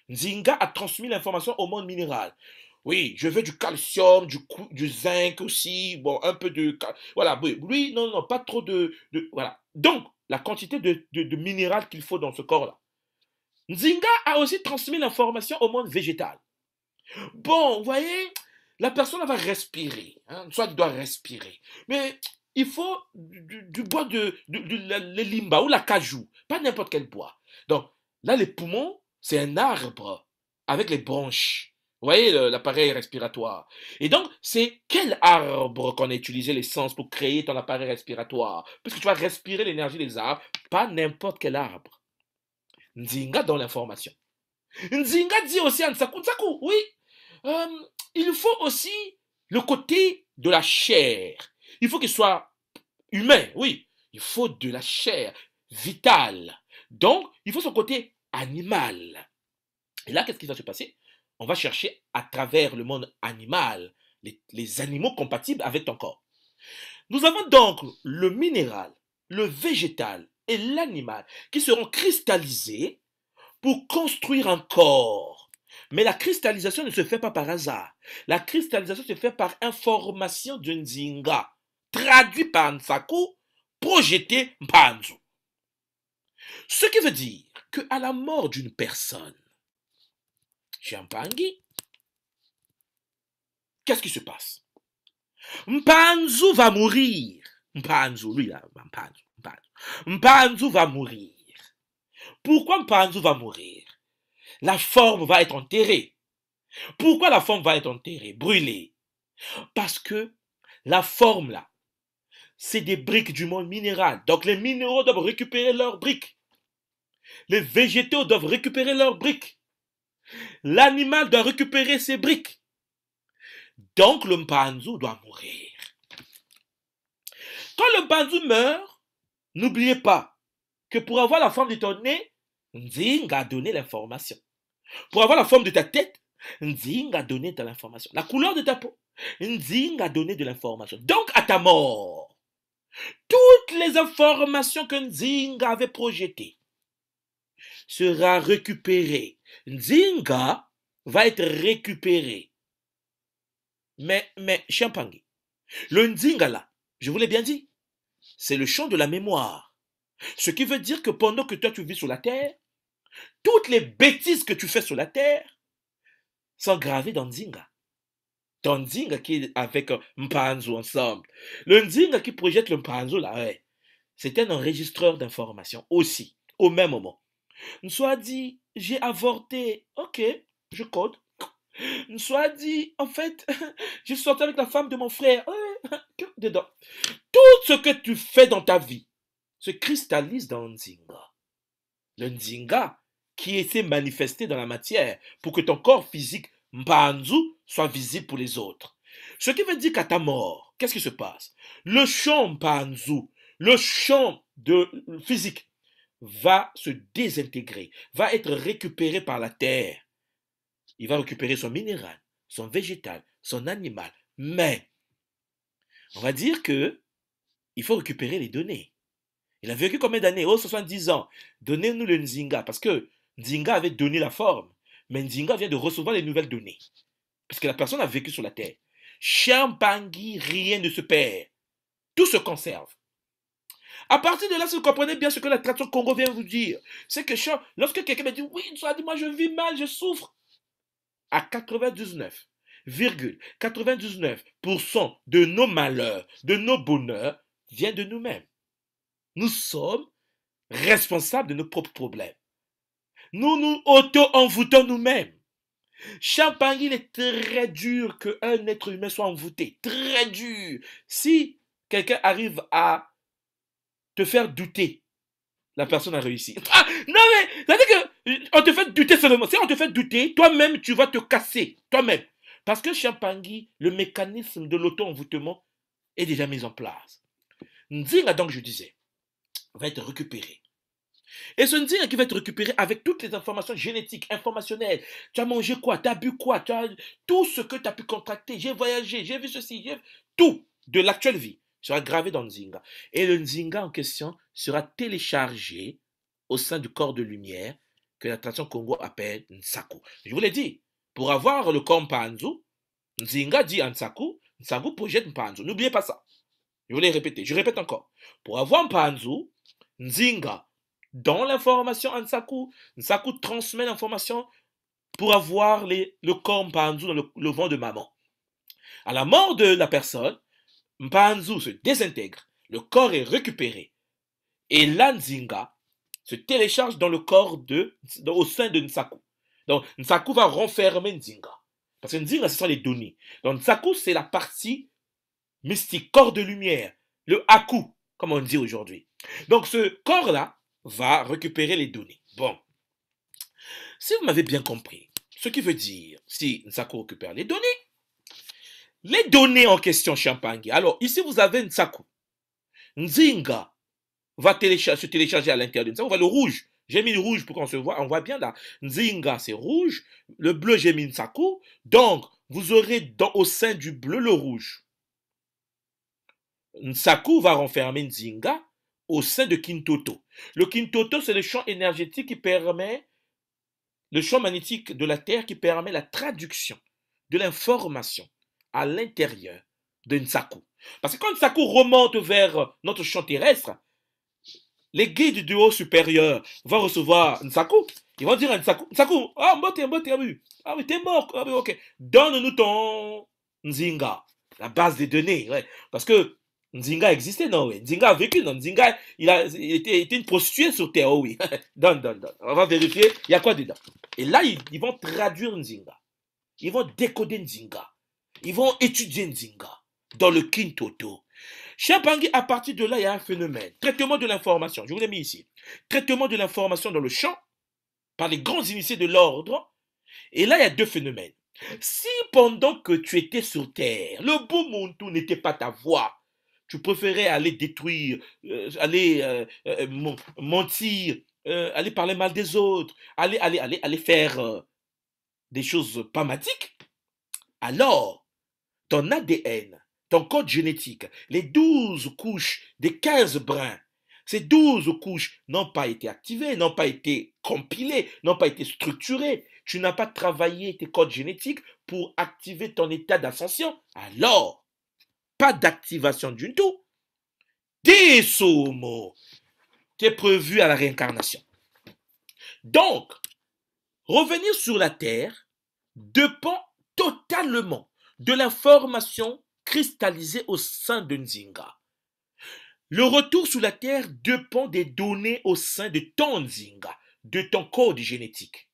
Nzinga a transmis l'information au monde minéral. Oui, je veux du calcium, du, zinc aussi, bon, un peu de... Voilà, oui, non, non, pas trop de... voilà. Donc, la quantité de, de minéral qu'il faut dans ce corps-là. Nzinga a aussi transmis l'information au monde végétal. Bon, vous voyez, la personne va respirer. Hein, soit elle doit respirer. Mais il faut du, bois de, de, le limba ou la cajou, pas n'importe quel bois. Donc là, les poumons, c'est un arbre avec les branches. Vous voyez l'appareil respiratoire. Et donc, c'est quel arbre qu'on a utilisé l'essence pour créer ton appareil respiratoire Puisque tu vas respirer l'énergie des arbres, pas n'importe quel arbre. Nzinga dans l'information. Nzinga oui, euh, il faut aussi le côté de la chair. Il faut qu'il soit humain, oui. Il faut de la chair vitale. Donc, il faut son côté animal. Et là, qu'est-ce qui va se passer On va chercher à travers le monde animal les animaux compatibles avec ton corps. Nous avons donc le minéral, le végétal et l'animal qui seront cristallisés pour construire un corps. Mais la cristallisation ne se fait pas par hasard. La cristallisation se fait par information d'un zinga, traduit par Nsaku, projeté Mpanzu. Ce qui veut dire que à la mort d'une personne, Champangi, qu'est-ce qui se passe Mpanzu va mourir. Mpanzu, lui là, Mpanzu. Mpanzu va mourir. Pourquoi Mpanzu va mourir La forme va être enterrée. Pourquoi la forme va être enterrée, brûlée Parce que la forme là, c'est des briques du monde minéral. Donc les minéraux doivent récupérer leurs briques. Les végétaux doivent récupérer leurs briques. L'animal doit récupérer ses briques. Donc le mpanzu doit mourir. Quand le mpanzu meurt, n'oubliez pas que pour avoir la forme de ton Nzinga a donné l'information. Pour avoir la forme de ta tête, Nzinga a donné de l'information. La couleur de ta peau, Nzinga a donné de l'information. Donc, à ta mort, toutes les informations que Nzinga avait projetées sera récupérées. Nzinga va être récupéré. Mais, mais, le Nzinga là, je vous l'ai bien dit, c'est le champ de la mémoire. Ce qui veut dire que pendant que toi tu vis sur la terre, toutes les bêtises que tu fais sur la terre sont gravées dans Nzinga. Dans Nzinga qui est avec euh, Mpanzo ensemble. Le Nzinga qui projette le Mpanzo là, ouais. C'est un enregistreur d'informations aussi, au même moment. Soit dit, j'ai avorté. Ok, je code. Soit dit, en fait, je sorti avec la femme de mon frère. dedans. Tout ce que tu fais dans ta vie se cristallise dans Nzinga. Le Nzinga qui était manifesté dans la matière pour que ton corps physique, Mpanzu, soit visible pour les autres. Ce qui veut dire qu'à ta mort, qu'est-ce qui se passe Le champ Mpanzu, le champ de physique, va se désintégrer, va être récupéré par la terre. Il va récupérer son minéral, son végétal, son animal. Mais, on va dire que il faut récupérer les données. Il a vécu combien d'années Oh, 70 ans. Donnez-nous le Nzinga. Parce que Dinga avait donné la forme, mais Dinga vient de recevoir les nouvelles données. Parce que la personne a vécu sur la terre. Champangui, rien ne se perd. Tout se conserve. À partir de là, si vous comprenez bien ce que la traduction Congo vient vous dire, c'est que lorsque quelqu'un me dit Oui, moi je vis mal, je souffre, à 99,99% de nos malheurs, de nos bonheurs, vient de nous-mêmes. Nous sommes responsables de nos propres problèmes. Nous nous auto-envoûtons nous-mêmes. Champagne, il est très dur qu'un être humain soit envoûté. Très dur. Si quelqu'un arrive à te faire douter, la personne a réussi. Ah, non mais, c'est-à-dire qu'on te fait douter seulement. Si on te fait douter, toi-même, tu vas te casser. Toi-même. Parce que Champagne, le mécanisme de l'auto-envoûtement est déjà mis en place. Nzinga, donc, je disais, va être récupéré et ce Nzinga qui va être récupéré avec toutes les informations génétiques, informationnelles. Tu as mangé quoi Tu as bu quoi as... Tout ce que tu as pu contracter. J'ai voyagé, j'ai vu ceci, j'ai tout de l'actuelle vie sera gravé dans Nzinga. Et le Nzinga en question sera téléchargé au sein du corps de lumière que la tradition Congo appelle Nsaku. Je vous l'ai dit, pour avoir le corps Mpanzu, Nzinga dit Nsaku, Nsaku projette Mpanzu. N'oubliez pas ça. Je voulais répéter. je répète encore. Pour avoir Mpanzu, Nzinga dans l'information Nsaku Nsaku transmet l'information pour avoir le corps Mpanzu dans le, vent de maman. À la mort de la personne, Mpanzu se désintègre, le corps est récupéré. Et l'Anzinga se télécharge dans le corps de, au sein de Nsaku. Donc Nsaku va renfermer Nzinga. Parce que Nzinga, ce sont les données. Donc Nsaku, c'est la partie mystique, corps de lumière, le Haku, comme on dit aujourd'hui. Donc ce corps-là va récupérer les données. Bon, si vous m'avez bien compris, ce qui veut dire, si Nsaku récupère les données, les données en question, Champagne, alors ici vous avez Nsaku. Nzinga va se télécharger à l'intérieur de Nsaku, va le rouge. J'ai mis le rouge pour qu'on se voit, on voit bien là. Nzinga, c'est rouge. Le bleu, j'ai mis Nsaku. Donc, vous aurez dans, au sein du bleu le rouge. Nsaku va renfermer Nzinga au sein de Kintoto. Le Kintoto, c'est le champ énergétique qui permet, le champ magnétique de la Terre qui permet la traduction de l'information à l'intérieur de Nsaku. Parce que quand Nsaku remonte vers notre champ terrestre, les guides du haut supérieur vont recevoir Nsaku. Ils vont dire à Nsaku, Nsaku, ah, mbote, mbote, ah oui, t'es mort, ah oui, ok, donne-nous ton Nzinga, la base des données. Ouais. Parce que Nzinga existait, non, oui. Nzinga a vécu, non. Nzinga, il a été, était une prostituée sur Terre, oh oui. donne, donne, On va vérifier, il y a quoi dedans. Et là, ils, vont traduire Nzinga. Ils vont décoder Nzinga. Ils vont étudier Nzinga dans le Kintoto. Chez à partir de là, il y a un phénomène. Traitement de l'information. Je vous l'ai mis ici. Traitement de l'information dans le champ par les grands initiés de l'ordre. Et là, il y a deux phénomènes. Si pendant que tu étais sur Terre, le Bumuntu n'était pas ta voix, tu préférais aller détruire, euh, aller euh, euh, mentir, aller parler mal des autres, aller, aller faire des choses pamatiques, alors ton ADN, ton code génétique, les 12 couches des 15 brins, ces 12 couches n'ont pas été activées, n'ont pas été compilées, n'ont pas été structurées. Tu n'as pas travaillé tes codes génétiques pour activer ton état d'ascension. Alors, pas d'activation du tout. Des somos qui est prévu à la réincarnation. Donc, revenir sur la terre dépend totalement de la formation cristallisée au sein de Nzinga. Le retour sur la terre dépend des données au sein de ton Nzinga, de ton code génétique.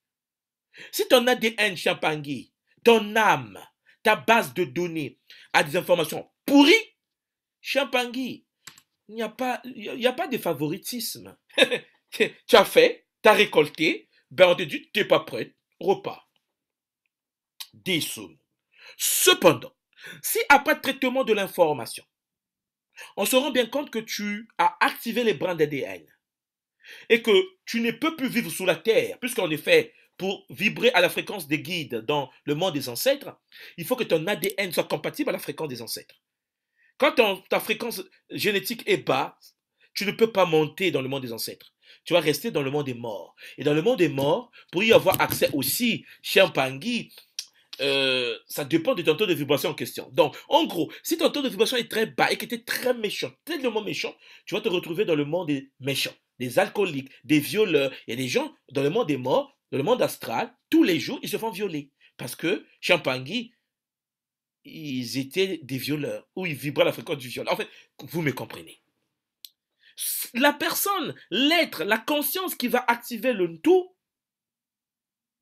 Si ton ADN champangi, ton âme, ta base de données a des informations pourri, Champangui, il n'y a, pas, y a pas de favoritisme. tu as fait, tu as récolté, ben on te dit, tu n'es pas prêt. Repas, Dissoum. Cependant, si après traitement de l'information, on se rend bien compte que tu as activé les brins d'ADN et que tu ne peux plus vivre sous la terre, puisqu'en effet, pour vibrer à la fréquence des guides dans le monde des ancêtres, il faut que ton ADN soit compatible à la fréquence des ancêtres. Quand ta fréquence génétique est basse, tu ne peux pas monter dans le monde des ancêtres. Tu vas rester dans le monde des morts. Et dans le monde des morts, pour y avoir accès aussi, chez euh, ça dépend de ton taux de vibration en question. Donc, en gros, si ton taux de vibration est très bas et que tu es très méchant, tellement méchant, tu vas te retrouver dans le monde des méchants, des alcooliques, des violeurs. Il y a des gens dans le monde des morts, dans le monde astral, tous les jours, ils se font violer. Parce que Champangui, ils étaient des violeurs ou ils vibraient la fréquence du viol. En fait, vous me comprenez. La personne, l'être, la conscience qui va activer le tout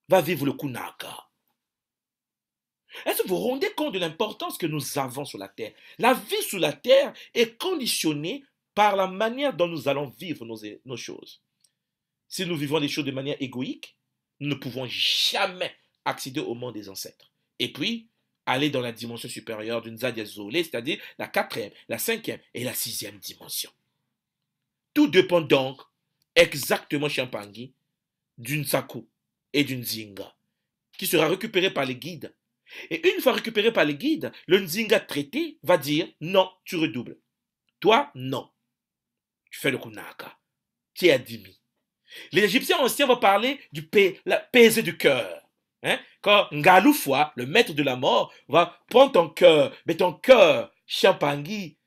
va vivre le kunaka. Est-ce que vous vous rendez compte de l'importance que nous avons sur la terre La vie sur la terre est conditionnée par la manière dont nous allons vivre nos, nos choses. Si nous vivons les choses de manière égoïque, nous ne pouvons jamais accéder au monde des ancêtres. Et puis, aller dans la dimension supérieure d'une Zadia c'est-à-dire la quatrième, la cinquième et la sixième dimension. Tout dépend donc, exactement, Champangui, d'une Saku et d'une Zinga, qui sera récupérée par les guides. Et une fois récupérée par les guides, le Nzinga traité va dire non, tu redoubles. Toi, non. Tu fais le kunaka. Tu es admis. Les Égyptiens anciens vont parler du paix, la du cœur. Hein? Quand Ngalufwa, le maître de la mort, va prendre ton cœur, mais ton cœur, Champangi,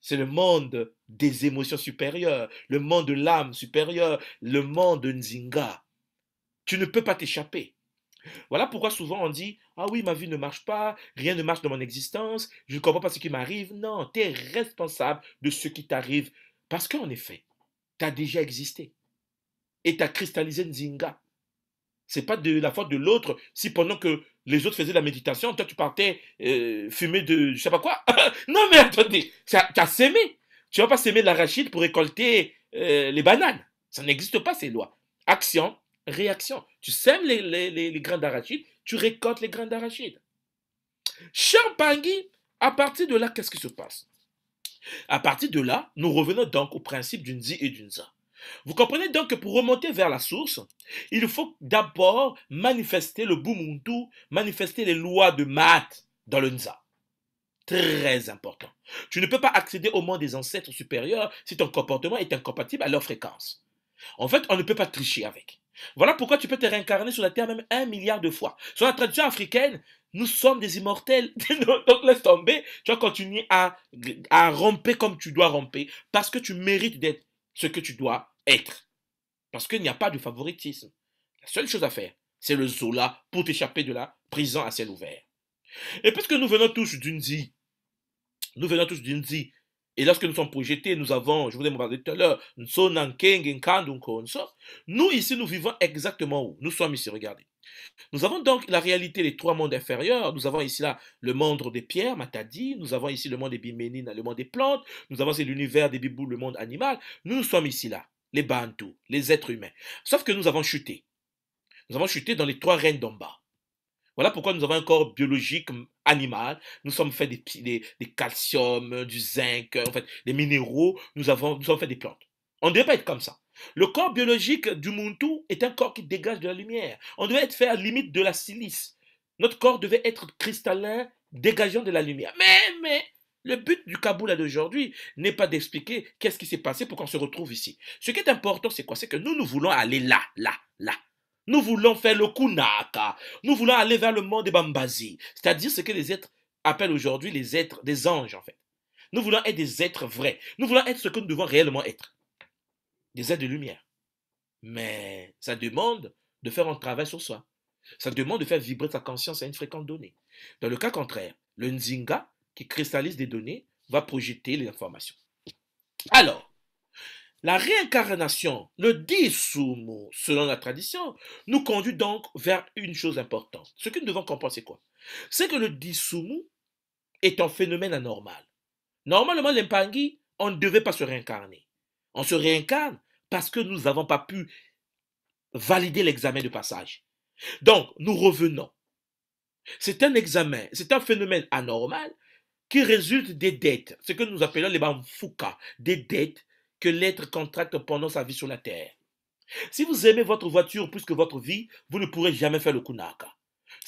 c'est le monde des émotions supérieures, le monde de l'âme supérieure, le monde de Nzinga. Tu ne peux pas t'échapper. Voilà pourquoi souvent on dit Ah oui, ma vie ne marche pas, rien ne marche dans mon existence, je ne comprends pas ce qui m'arrive. Non, tu es responsable de ce qui t'arrive parce qu'en effet, tu as déjà existé et tu as cristallisé Nzinga n'est pas de la faute de l'autre si pendant que les autres faisaient la méditation, toi tu partais euh, fumer de je sais pas quoi. non mais attendez, tu as sémé. Tu vas pas s'aimer l'arachide pour récolter euh, les bananes. Ça n'existe pas ces lois. Action, réaction. Tu sèmes les, les, les, grains d'arachide, tu récoltes les grains d'arachide. Champagne, à partir de là, qu'est-ce qui se passe À partir de là, nous revenons donc au principe d'une zi et d'une za. Vous comprenez donc que pour remonter vers la source, il faut d'abord manifester le Bumuntu, manifester les lois de Mahat dans le Nza. Très important. Tu ne peux pas accéder au monde des ancêtres supérieurs si ton comportement est incompatible à leur fréquence. En fait, on ne peut pas tricher avec. Voilà pourquoi tu peux te réincarner sur la Terre même un milliard de fois. Sur la tradition africaine, nous sommes des immortels. Donc laisse tomber, tu vas continuer à, à romper comme tu dois romper parce que tu mérites d'être ce que tu dois être. Parce qu'il n'y a pas de favoritisme. La seule chose à faire, c'est le Zola pour t'échapper de la prison à ciel ouvert. Et puisque nous venons tous d'une vie, nous venons tous d'une vie, et lorsque nous sommes projetés, nous avons, je vous ai parlé tout à l'heure, nous ici, nous vivons exactement où Nous sommes ici, regardez. Nous avons donc la réalité des trois mondes inférieurs. Nous avons ici là le monde des pierres, Matadi. Nous avons ici le monde des biménines, le monde des plantes. Nous avons l'univers des bibous, le monde animal. Nous, nous sommes ici là, les Bantu, les êtres humains. Sauf que nous avons chuté. Nous avons chuté dans les trois règnes d'en bas. Voilà pourquoi nous avons un corps biologique animal. Nous sommes faits des, des, calciums, du zinc, en fait, des minéraux. Nous, avons, nous sommes faits des plantes. On ne devait pas être comme ça. Le corps biologique du Muntu est un corps qui dégage de la lumière. On devait être fait à la limite de la silice. Notre corps devait être cristallin, dégageant de la lumière. Mais, mais, le but du Kaboul d'aujourd'hui n'est pas d'expliquer qu'est-ce qui s'est passé pour qu'on se retrouve ici. Ce qui est important, c'est quoi C'est que nous, nous voulons aller là, là, là. Nous voulons faire le kunaka. Nous voulons aller vers le monde des Bambazi. C'est-à-dire ce que les êtres appellent aujourd'hui les êtres des anges, en fait. Nous voulons être des êtres vrais. Nous voulons être ce que nous devons réellement être des aides de lumière. Mais ça demande de faire un travail sur soi. Ça demande de faire vibrer sa conscience à une fréquente donnée. Dans le cas contraire, le Nzinga, qui cristallise des données, va projeter les informations. Alors, la réincarnation, le Dissumu, selon la tradition, nous conduit donc vers une chose importante. Ce que nous devons comprendre, c'est quoi C'est que le Dissumu est un phénomène anormal. Normalement, l'impangui, on ne devait pas se réincarner. On se réincarne parce que nous n'avons pas pu valider l'examen de passage. Donc, nous revenons. C'est un examen, c'est un phénomène anormal qui résulte des dettes, ce que nous appelons les banfouka, des dettes que l'être contracte pendant sa vie sur la terre. Si vous aimez votre voiture plus que votre vie, vous ne pourrez jamais faire le kunaka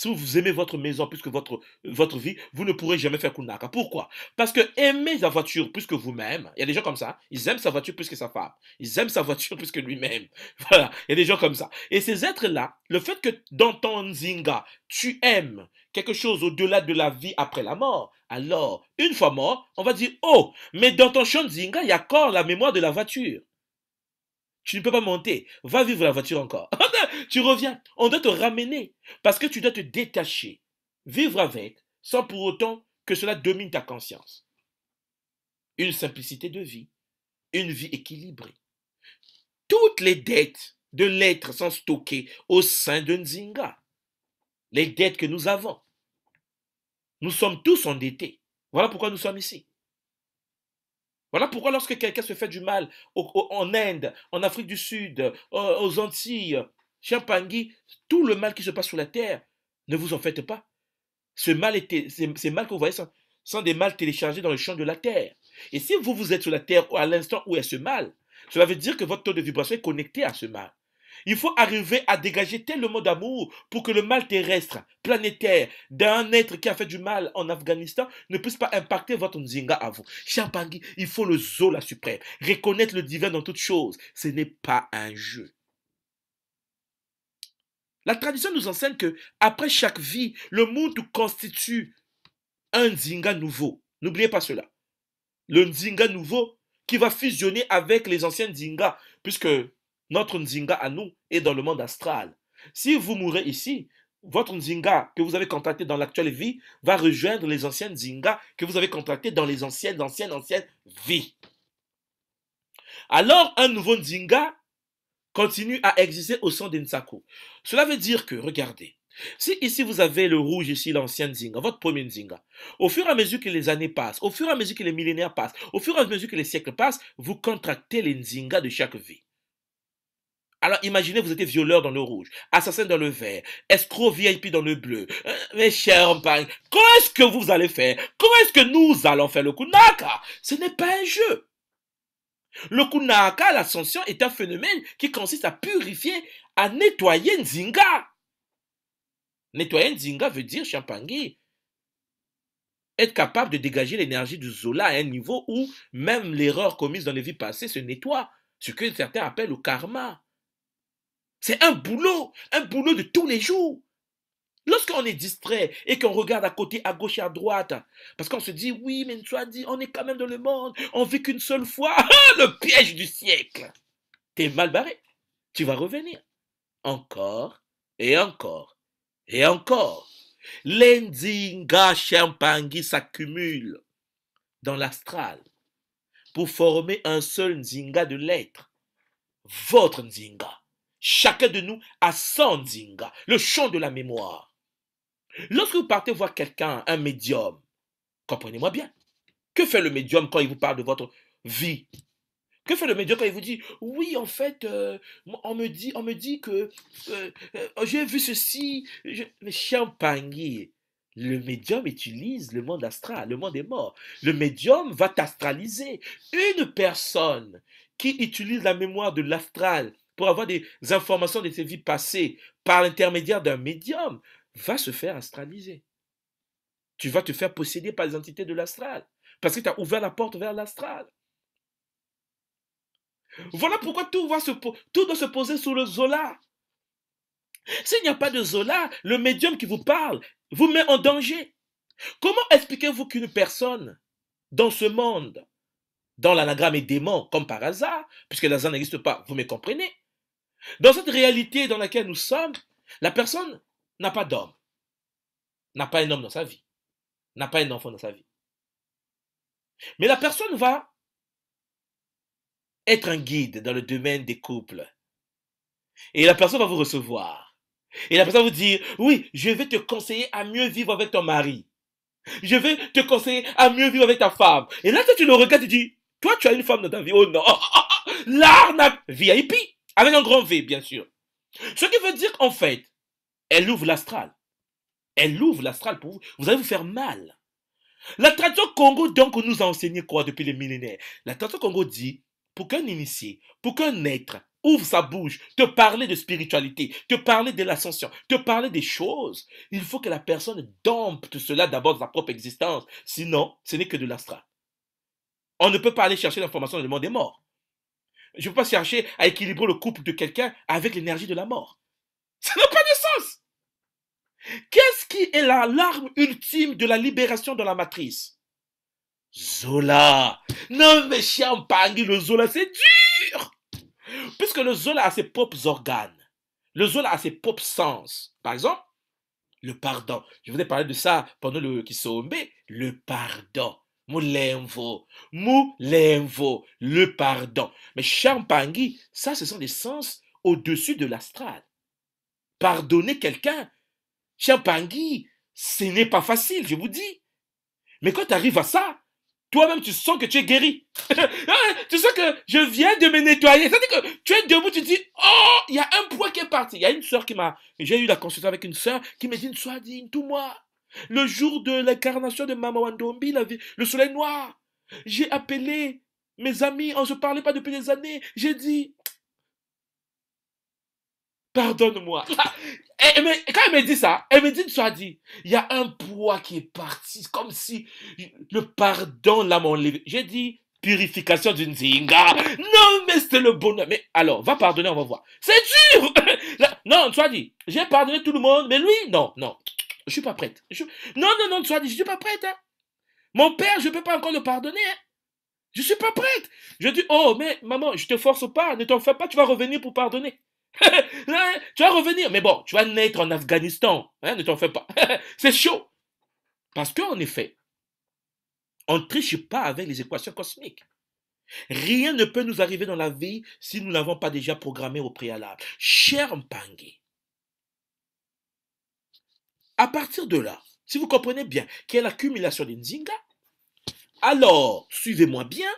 si vous aimez votre maison plus que votre, votre vie, vous ne pourrez jamais faire Kunaka. Pourquoi Parce que aimer la voiture plus que vous-même, il y a des gens comme ça, ils aiment sa voiture plus que sa femme, ils aiment sa voiture plus que lui-même. Voilà, il y a des gens comme ça. Et ces êtres-là, le fait que dans ton zinga, tu aimes quelque chose au-delà de la vie après la mort, alors, une fois mort, on va dire, oh, mais dans ton zinga, il y a encore la mémoire de la voiture. Tu ne peux pas monter. Va vivre la voiture encore. Tu reviens. On doit te ramener parce que tu dois te détacher, vivre avec, sans pour autant que cela domine ta conscience. Une simplicité de vie, une vie équilibrée. Toutes les dettes de l'être sont stockées au sein de Nzinga. Les dettes que nous avons. Nous sommes tous endettés. Voilà pourquoi nous sommes ici. Voilà pourquoi lorsque quelqu'un se fait du mal en Inde, en Afrique du Sud, euh, aux Antilles, Champangui, tout le mal qui se passe sur la terre, ne vous en faites pas. Ce mal était, ces, mal que vous voyez sont, des mal téléchargés dans le champ de la terre. Et si vous, vous êtes sur la terre à l'instant où est ce mal, cela veut dire que votre taux de vibration est connecté à ce mal. Il faut arriver à dégager tellement d'amour pour que le mal terrestre, planétaire, d'un être qui a fait du mal en Afghanistan ne puisse pas impacter votre Nzinga à vous. Champangui, il faut le Zola suprême. Reconnaître le divin dans toutes choses. Ce n'est pas un jeu. La tradition nous enseigne que après chaque vie, le monde constitue un Nzinga nouveau. N'oubliez pas cela. Le Nzinga nouveau qui va fusionner avec les anciens zingas, puisque notre Nzinga à nous est dans le monde astral. Si vous mourrez ici, votre Nzinga que vous avez contracté dans l'actuelle vie va rejoindre les anciens zingas que vous avez contracté dans les anciennes, anciennes, anciennes vies. Alors, un nouveau Nzinga continue à exister au sein Nsako. Cela veut dire que, regardez, si ici vous avez le rouge, ici l'ancien Zinga, votre premier Nzinga, au fur et à mesure que les années passent, au fur et à mesure que les millénaires passent, au fur et à mesure que les siècles passent, vous contractez les Nzinga de chaque vie. Alors imaginez, vous étiez violeur dans le rouge, assassin dans le vert, escroc VIP dans le bleu. Hein, mes chers compagnes, comment est-ce que vous allez faire Comment est-ce que nous allons faire le kunaka Ce n'est pas un jeu. Le kunaka, l'ascension, est un phénomène qui consiste à purifier, à nettoyer Nzinga. Nettoyer Nzinga veut dire, Champangui, être capable de dégager l'énergie du Zola à un niveau où même l'erreur commise dans les vies passées se nettoie, ce que certains appellent le karma. C'est un boulot, un boulot de tous les jours. Lorsqu'on est distrait et qu'on regarde à côté, à gauche à droite, parce qu'on se dit, oui, mais ne dit, on est quand même dans le monde, on vit qu'une seule fois, ah, le piège du siècle. T'es mal barré. Tu vas revenir. Encore et encore et encore. L'Nzinga champangi s'accumule dans l'astral pour former un seul Nzinga de l'être, votre Nzinga. Chacun de nous a son Nzinga, le champ de la mémoire. Lorsque vous partez voir quelqu'un, un médium, comprenez-moi bien, que fait le médium quand il vous parle de votre vie que fait le médium quand il vous dit oui en fait euh, on me dit on me dit que euh, euh, j'ai vu ceci je... mais champagne le médium utilise le monde astral le monde est mort le médium va t'astraliser une personne qui utilise la mémoire de l'astral pour avoir des informations de ses vies passées par l'intermédiaire d'un médium va se faire astraliser. Tu vas te faire posséder par les entités de l'astral. Parce que tu as ouvert la porte vers l'astral. Voilà pourquoi tout, doit se poser sur le Zola. S'il n'y a pas de Zola, le médium qui vous parle vous met en danger. Comment expliquez-vous qu'une personne dans ce monde, dans l'anagramme est dément, comme par hasard, puisque l'hasard n'existe pas, vous me comprenez Dans cette réalité dans laquelle nous sommes, la personne n'a pas d'homme, n'a pas un homme dans sa vie, n'a pas un enfant dans sa vie. Mais la personne va être un guide dans le domaine des couples. Et la personne va vous recevoir. Et la personne va vous dire, oui, je vais te conseiller à mieux vivre avec ton mari. Je vais te conseiller à mieux vivre avec ta femme. Et là, toi, tu le regardes, tu dis, toi, tu as une femme dans ta vie. Oh non. VIP. Avec un grand V, bien sûr. Ce qui veut dire, en fait, elle ouvre l'astral. Elle ouvre l'astral pour vous. Vous allez vous faire mal. La tradition Congo, donc, nous a enseigné quoi depuis les millénaires La tradition Congo dit, pour qu'un initié, pour qu'un être ouvre sa bouche, te parler de spiritualité, te parler de l'ascension, te parler des choses, il faut que la personne dompte cela d'abord de sa propre existence. Sinon, ce n'est que de l'astral. On ne peut pas aller chercher l'information dans le monde des morts. Je ne peux pas chercher à équilibrer le couple de quelqu'un avec l'énergie de la mort. Ça n'a pas de sens. Qu'est-ce qui est la larme ultime de la libération de la matrice Zola. Non, mais champagne, le Zola, c'est dur. Puisque le Zola a ses propres organes. Le Zola a ses propres sens. Par exemple, le pardon. Je vous ai parlé de ça pendant le Kisombe. Le pardon. mou pardon. Le pardon. Mais champagne, ça, ce sont des sens au-dessus de l'astral. Pardonner quelqu'un, Champangui, ce n'est pas facile, je vous dis. Mais quand tu arrives à ça, toi-même, tu sens que tu es guéri. Ah, tu sens que je viens de me nettoyer. C'est-à-dire que tu es debout, tu te dis, oh, il y a un poids qui est parti. Il y a une soeur qui m'a, j'ai eu la consultation avec une soeur qui m'a dit, une digne, tout moi. Le jour de l'incarnation de Mama Wandombi, la vie, le soleil noir, j'ai appelé mes amis, on ne se parlait pas depuis des années. J'ai dit, pardonne-moi. Ah, Et, quand elle me dit ça, elle me dit, tu as dit, il y a un poids qui est parti, comme si le pardon l'a enlevé. J'ai dit, purification d'une zinga. Non, mais c'est le bonheur. Mais alors, va pardonner, on va voir. C'est dur. non, tu dit, j'ai pardonné tout le monde, mais lui, non, non, je suis pas prête. Non, non, non, tu dit, je suis pas prête. Hein. Mon père, je peux pas encore le pardonner. Je hein. Je suis pas prête. Je dis, oh, mais maman, je te force pas, ne t'en fais pas, tu vas revenir pour pardonner. Hein? tu vas revenir, mais bon, tu vas naître en Afghanistan. Hein, ne t'en fais pas. c'est chaud. Parce qu'en effet, on ne triche pas avec les équations cosmiques. Rien ne peut nous arriver dans la vie si nous n'avons pas déjà programmé au préalable. Cher Mpangé, à partir de là, si vous comprenez bien qu'il y a l'accumulation des alors suivez-moi bien.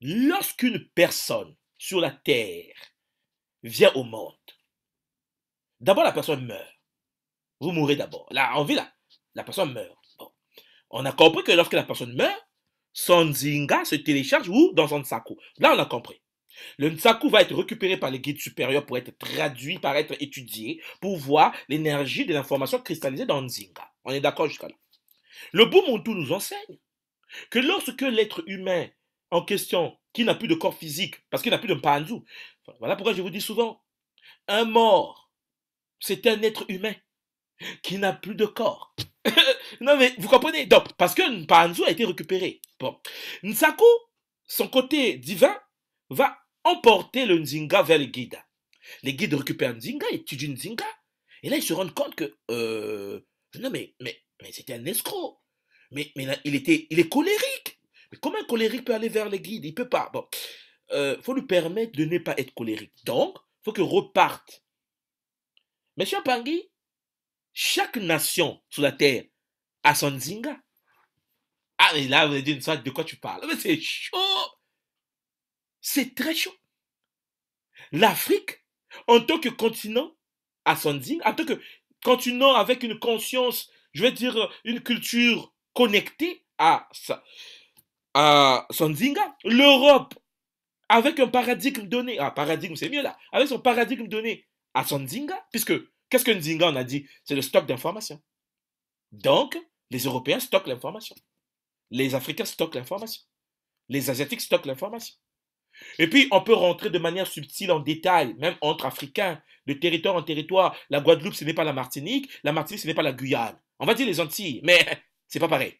Lorsqu'une personne sur la terre vient au monde, d'abord la personne meurt. Vous mourrez d'abord. Là, on vit là, la personne meurt. On a compris que lorsque la personne meurt, son zinga se télécharge ou dans son saku Là, on a compris. Le nsaku va être récupéré par les guides supérieurs pour être traduit, pour être étudié, pour voir l'énergie de l'information cristallisée dans zinga. On est d'accord jusqu'à là. Le Bumuntu nous enseigne que lorsque l'être humain en question qui n'a plus de corps physique, parce qu'il n'a plus de panzu. Voilà pourquoi je vous dis souvent, un mort, c'est un être humain qui n'a plus de corps. non mais vous comprenez Donc, parce que panzu a été récupéré. Bon. Nsaku, son côté divin, va emporter le Nzinga vers le guide. Les guides récupèrent Nzinga, du Nzinga, et là ils se rendent compte que, euh, non mais, mais, mais c'était un escroc. Mais, mais il, était, il est colérique comment un colérique peut aller vers les guides Il peut pas. Bon, euh, faut lui permettre de ne pas être colérique. Donc, faut qu'il reparte. Monsieur Pangui, chaque nation sur la terre a son zinga. Ah, mais là, vous une dit de quoi tu parles. Mais c'est chaud. C'est très chaud. L'Afrique, en tant que continent, a son zinga. En tant que continent avec une conscience, je vais dire, une culture connectée à ça à Zinga, l'Europe, avec un paradigme donné, ah, paradigme c'est mieux là, avec son paradigme donné à Sanzinga, puisque qu'est-ce que Nzinga on a dit C'est le stock d'informations. Donc, les Européens stockent l'information. Les Africains stockent l'information. Les Asiatiques stockent l'information. Et puis, on peut rentrer de manière subtile en détail, même entre Africains, de territoire en territoire. La Guadeloupe, ce n'est pas la Martinique. La Martinique, ce n'est pas la Guyane. On va dire les Antilles, mais c'est pas pareil.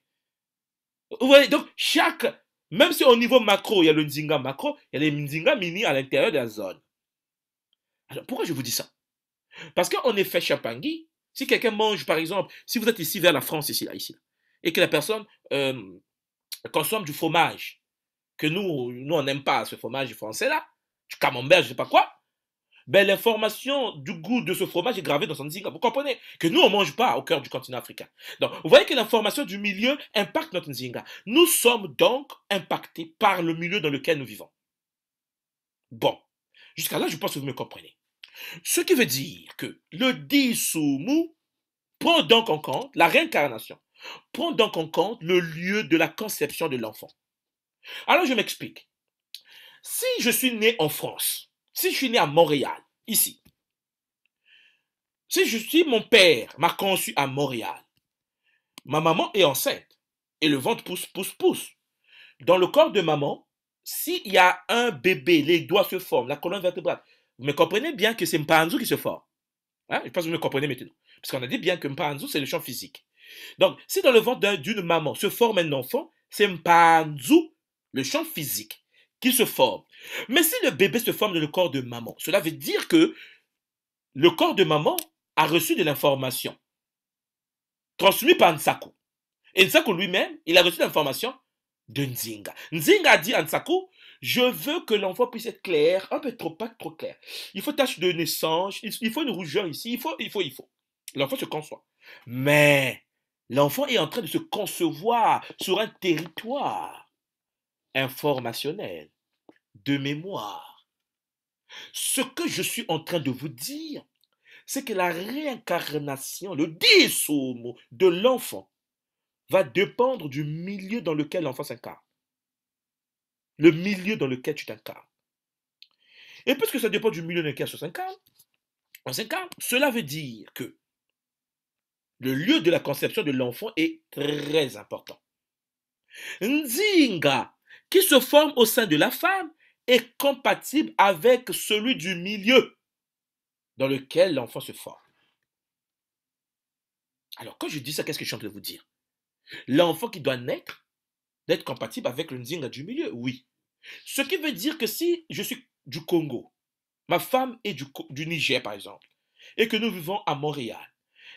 Vous voyez, donc chaque, même si au niveau macro, il y a le Nzinga macro, il y a les Nzinga mini à l'intérieur de la zone. Alors pourquoi je vous dis ça Parce qu'en effet, Chapangui, si quelqu'un mange, par exemple, si vous êtes ici vers la France, ici, là, ici, et que la personne euh, consomme du fromage, que nous, nous on n'aime pas ce fromage français-là, du camembert, je ne sais pas quoi, ben, l'information du goût de ce fromage est gravée dans son zinga. Vous comprenez Que nous, on ne mange pas au cœur du continent africain. Donc, vous voyez que l'information du milieu impacte notre zinga. Nous sommes donc impactés par le milieu dans lequel nous vivons. Bon, jusqu'à là, je pense que vous me comprenez. Ce qui veut dire que le Dissoumou prend donc en compte la réincarnation, prend donc en compte le lieu de la conception de l'enfant. Alors, je m'explique. Si je suis né en France, si je suis né à Montréal, ici, si je suis mon père m'a conçu à Montréal, ma maman est enceinte et le ventre pousse, pousse, pousse. Dans le corps de maman, s'il y a un bébé, les doigts se forment, la colonne vertébrale, vous me comprenez bien que c'est Mpanzu qui se forme. Hein? Je pense que vous me comprenez maintenant. Parce qu'on a dit bien que Mpanzu, c'est le champ physique. Donc, si dans le ventre d'une maman se forme un enfant, c'est Mpanzu, le champ physique qui se forme. Mais si le bébé se forme dans le corps de maman, cela veut dire que le corps de maman a reçu de l'information transmise par Nsaku. Et Nsaku lui-même, il a reçu l'information de Nzinga. Nzinga a dit à Nsaku, je veux que l'enfant puisse être clair, un peu trop, pas trop clair. Il faut tâche de naissance, il faut une rougeur ici, il faut, il faut, il faut. L'enfant se conçoit. Mais l'enfant est en train de se concevoir sur un territoire informationnel, de mémoire. Ce que je suis en train de vous dire, c'est que la réincarnation, le dissomo de l'enfant va dépendre du milieu dans lequel l'enfant s'incarne. Le milieu dans lequel tu t'incarnes. Et puisque ça dépend du milieu dans lequel tu s'incarne, on s'incarne, cela veut dire que le lieu de la conception de l'enfant est très important. Nzinga qui se forme au sein de la femme est compatible avec celui du milieu dans lequel l'enfant se forme. Alors, quand je dis ça, qu'est-ce que je suis en train de vous dire L'enfant qui doit naître, d'être compatible avec le Nzinga du milieu, oui. Ce qui veut dire que si je suis du Congo, ma femme est du, du Niger par exemple, et que nous vivons à Montréal,